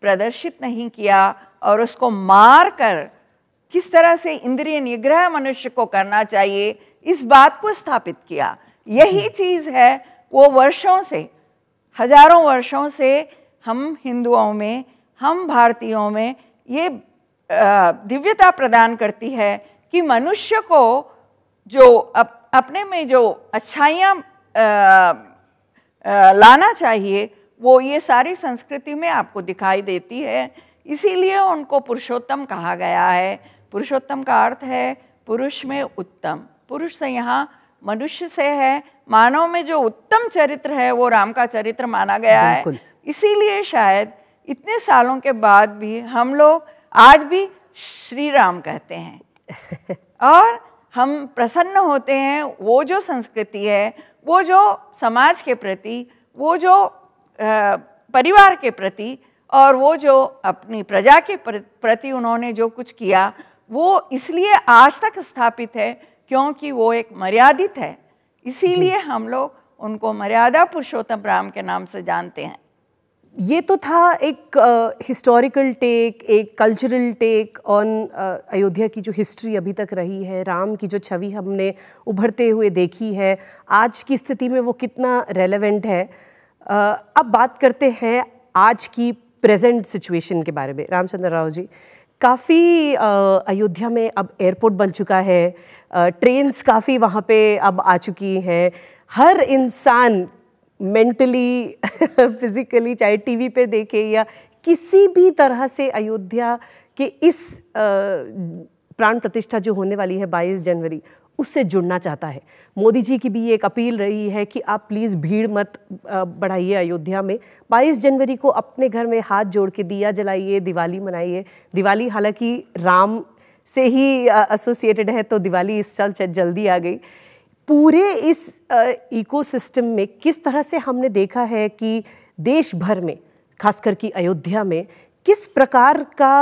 प्रदर्शित नहीं किया और उसको मार कर किस तरह से इंद्रिय निग्रह मनुष्य को करना चाहिए इस बात को स्थापित किया यही चीज़ है वो वर्षों से हजारों वर्षों से हम हिंदुओं में हम भारतीयों में ये दिव्यता प्रदान करती है कि मनुष्य को जो अप, अपने में जो अच्छाइयाँ लाना चाहिए वो ये सारी संस्कृति में आपको दिखाई देती है इसीलिए उनको पुरुषोत्तम कहा गया है पुरुषोत्तम का अर्थ है पुरुष में उत्तम पुरुष से यहाँ मनुष्य से है मानव में जो उत्तम चरित्र है वो राम का चरित्र माना गया है इसीलिए शायद इतने सालों के बाद भी हम लोग आज भी श्री राम कहते हैं और हम प्रसन्न होते हैं वो जो संस्कृति है वो जो समाज के प्रति वो जो परिवार के प्रति और वो जो अपनी प्रजा के प्रति उन्होंने जो कुछ किया वो इसलिए आज तक स्थापित है क्योंकि वो एक मर्यादित है इसीलिए हम लोग उनको मर्यादा पुरुषोत्तम राम के नाम से जानते हैं ये तो था एक हिस्टोरिकल uh, टेक एक कल्चरल टेक ऑन अयोध्या की जो हिस्ट्री अभी तक रही है राम की जो छवि हमने उभरते हुए देखी है आज की स्थिति में वो कितना रेलेवेंट है uh, अब बात करते हैं आज की प्रेजेंट सिचुएशन के बारे में रामचंद्र राव जी काफ़ी अयोध्या में अब एयरपोर्ट बन चुका है ट्रेन्स काफ़ी वहाँ पे अब आ चुकी हैं हर इंसान मेंटली फिजिकली चाहे टीवी पर देखे या किसी भी तरह से अयोध्या के इस प्राण प्रतिष्ठा जो होने वाली है 22 जनवरी उससे जुड़ना चाहता है मोदी जी की भी ये एक अपील रही है कि आप प्लीज़ भीड़ मत बढ़ाइए अयोध्या में 22 जनवरी को अपने घर में हाथ जोड़ के दिया जलाइए दिवाली मनाइए दिवाली हालांकि राम से ही एसोसिएटेड है तो दिवाली इस साल जल्दी आ गई पूरे इस इकोसिस्टम में किस तरह से हमने देखा है कि देश भर में खासकर कि अयोध्या में किस प्रकार का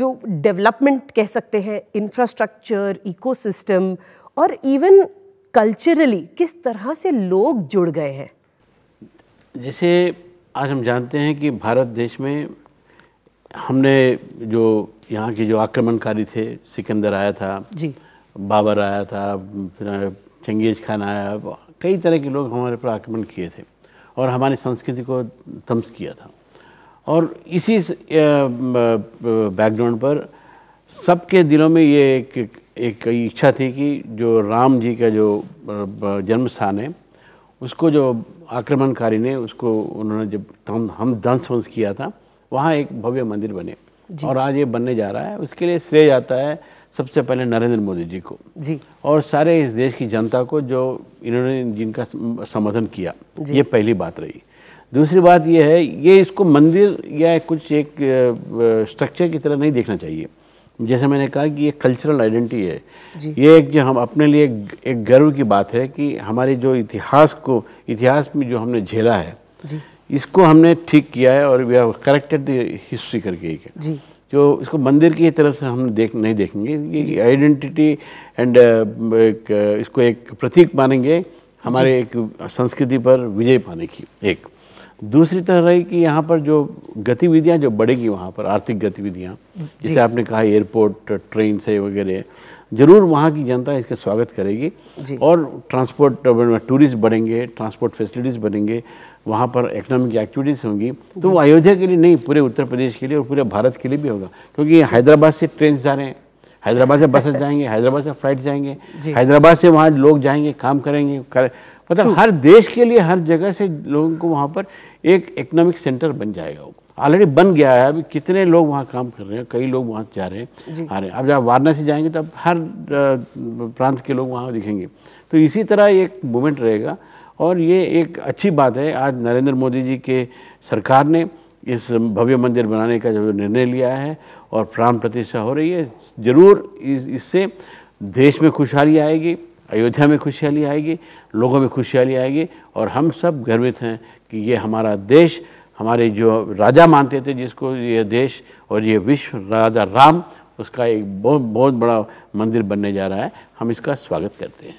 जो डेवलपमेंट कह सकते हैं इंफ्रास्ट्रक्चर इकोसिस्टम और इवन कल्चरली किस तरह से लोग जुड़ गए हैं जैसे आज हम जानते हैं कि भारत देश में हमने जो यहाँ के जो आक्रमणकारी थे सिकंदर आया था जी बाबर आया था फिर चंगेज खान आया कई तरह के लोग हमारे पर आक्रमण किए थे और हमारी संस्कृति को तमस किया था और इसी बैकग्राउंड पर सबके दिलों में ये एक एक इच्छा थी कि जो राम जी का जो जन्म स्थान है उसको जो आक्रमणकारी ने उसको उन्होंने जब हम हम दंस वंस किया था वहाँ एक भव्य मंदिर बने और आज ये बनने जा रहा है उसके लिए श्रेय जाता है सबसे पहले नरेंद्र मोदी जी को जी और सारे इस देश की जनता को जो इन्होंने जिनका समर्थन किया ये पहली बात रही दूसरी बात यह है ये इसको मंदिर या कुछ एक स्ट्रक्चर की तरह नहीं देखना चाहिए जैसे मैंने कहा कि ये कल्चरल आइडेंटिटी है ये एक जो हम अपने लिए एक, गर्व की बात है कि हमारे जो इतिहास को इतिहास में जो हमने झेला है इसको हमने ठीक किया है और वी हैव करेक्टेड हिस्ट्री करके एक है जो इसको मंदिर की तरफ से हम देख नहीं देखेंगे ये आइडेंटिटी एंड uh, एक, uh, इसको एक प्रतीक मानेंगे हमारे एक संस्कृति पर विजय पाने की एक दूसरी तरह रही कि यहाँ पर जो गतिविधियाँ जो बढ़ेगी वहाँ पर आर्थिक गतिविधियाँ जैसे आपने कहा एयरपोर्ट ट्रेन से वगैरह जरूर वहाँ की जनता इसका स्वागत करेगी और ट्रांसपोर्ट टूरिस्ट बढ़ेंगे ट्रांसपोर्ट फैसिलिटीज़ बढ़ेंगे वहाँ पर इकोनॉमिक एक्टिविटीज़ होंगी तो वो अयोध्या के लिए नहीं पूरे उत्तर प्रदेश के लिए और पूरे भारत के लिए भी होगा क्योंकि हैदराबाद से ट्रेन जा रहे हैं हैदराबाद से बसेस जाएंगे हैदराबाद से फ्लाइट जाएंगे हैदराबाद से वहाँ लोग जाएंगे काम करेंगे कर मतलब हर देश के लिए हर जगह से लोगों को वहाँ पर एक इकोनॉमिक सेंटर बन जाएगा वो ऑलरेडी बन गया है अभी कितने लोग वहाँ काम कर रहे हैं कई लोग वहाँ जा रहे हैं आ रहे हैं अब जब वाराणसी जाएंगे तो अब हर प्रांत के लोग वहाँ दिखेंगे तो इसी तरह एक मूवमेंट रहेगा और ये एक अच्छी बात है आज नरेंद्र मोदी जी के सरकार ने इस भव्य मंदिर बनाने का जो निर्णय लिया है और प्राण प्रतिष्ठा हो रही है ज़रूर इस, इससे देश में खुशहाली आएगी अयोध्या में खुशहाली आएगी लोगों में खुशहाली आएगी और हम सब गर्वित हैं कि ये हमारा देश हमारे जो राजा मानते थे जिसको ये देश और ये विश्व राजा राम उसका एक बहुत बहुत बड़ा मंदिर बनने जा रहा है हम इसका स्वागत करते हैं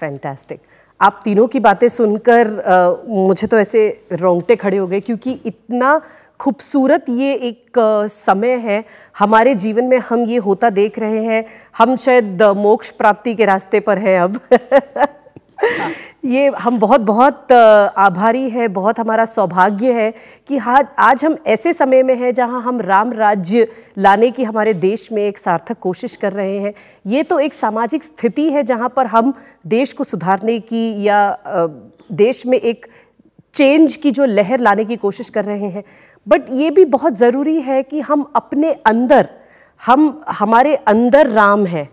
फैंटास्टिक आप तीनों की बातें सुनकर आ, मुझे तो ऐसे रोंगटे खड़े हो गए क्योंकि इतना खूबसूरत ये एक समय है हमारे जीवन में हम ये होता देख रहे हैं हम शायद मोक्ष प्राप्ति के रास्ते पर हैं अब ये हम बहुत बहुत आभारी हैं बहुत हमारा सौभाग्य है कि आज आज हम ऐसे समय में हैं जहां हम राम राज्य लाने की हमारे देश में एक सार्थक कोशिश कर रहे हैं ये तो एक सामाजिक स्थिति है जहां पर हम देश को सुधारने की या देश में एक चेंज की जो लहर लाने की कोशिश कर रहे हैं बट ये भी बहुत ज़रूरी है कि हम अपने अंदर हम हमारे अंदर राम है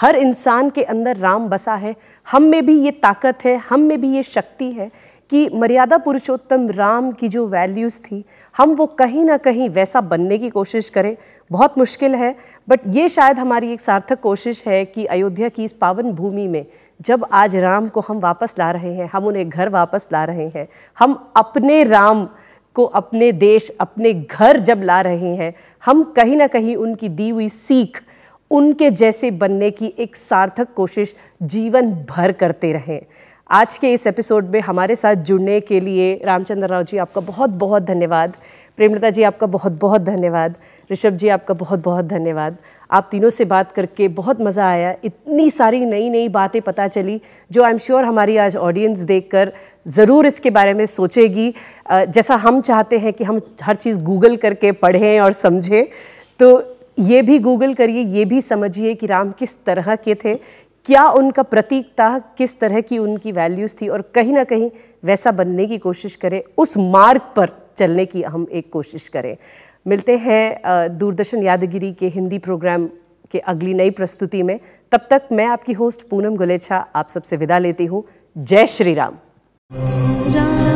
हर इंसान के अंदर राम बसा है हम में भी ये ताकत है हम में भी ये शक्ति है कि मर्यादा पुरुषोत्तम राम की जो वैल्यूज़ थी हम वो कहीं ना कहीं वैसा बनने की कोशिश करें बहुत मुश्किल है बट ये शायद हमारी एक सार्थक कोशिश है कि अयोध्या की इस पावन भूमि में जब आज राम को हम वापस ला रहे हैं हम उन्हें घर वापस ला रहे हैं हम अपने राम को अपने देश अपने घर जब ला रहे हैं हम कहीं ना कहीं उनकी दी हुई सीख उनके जैसे बनने की एक सार्थक कोशिश जीवन भर करते रहें आज के इस एपिसोड में हमारे साथ जुड़ने के लिए रामचंद्र राव जी आपका बहुत बहुत धन्यवाद प्रेमलता जी आपका बहुत बहुत धन्यवाद ऋषभ जी आपका बहुत बहुत धन्यवाद आप तीनों से बात करके बहुत मज़ा आया इतनी सारी नई नई बातें पता चली जो आई एम श्योर हमारी आज ऑडियंस देखकर ज़रूर इसके बारे में सोचेगी जैसा हम चाहते हैं कि हम हर चीज़ गूगल करके पढ़ें और समझें तो ये भी गूगल करिए ये भी समझिए कि राम किस तरह के थे क्या उनका प्रतीक था किस तरह की उनकी वैल्यूज़ थी और कहीं ना कहीं वैसा बनने की कोशिश करें उस मार्ग पर चलने की हम एक कोशिश करें मिलते हैं दूरदर्शन यादगिरी के हिंदी प्रोग्राम के अगली नई प्रस्तुति में तब तक मैं आपकी होस्ट पूनम गुलेछा आप सबसे विदा लेती हूँ जय श्री राम, राम।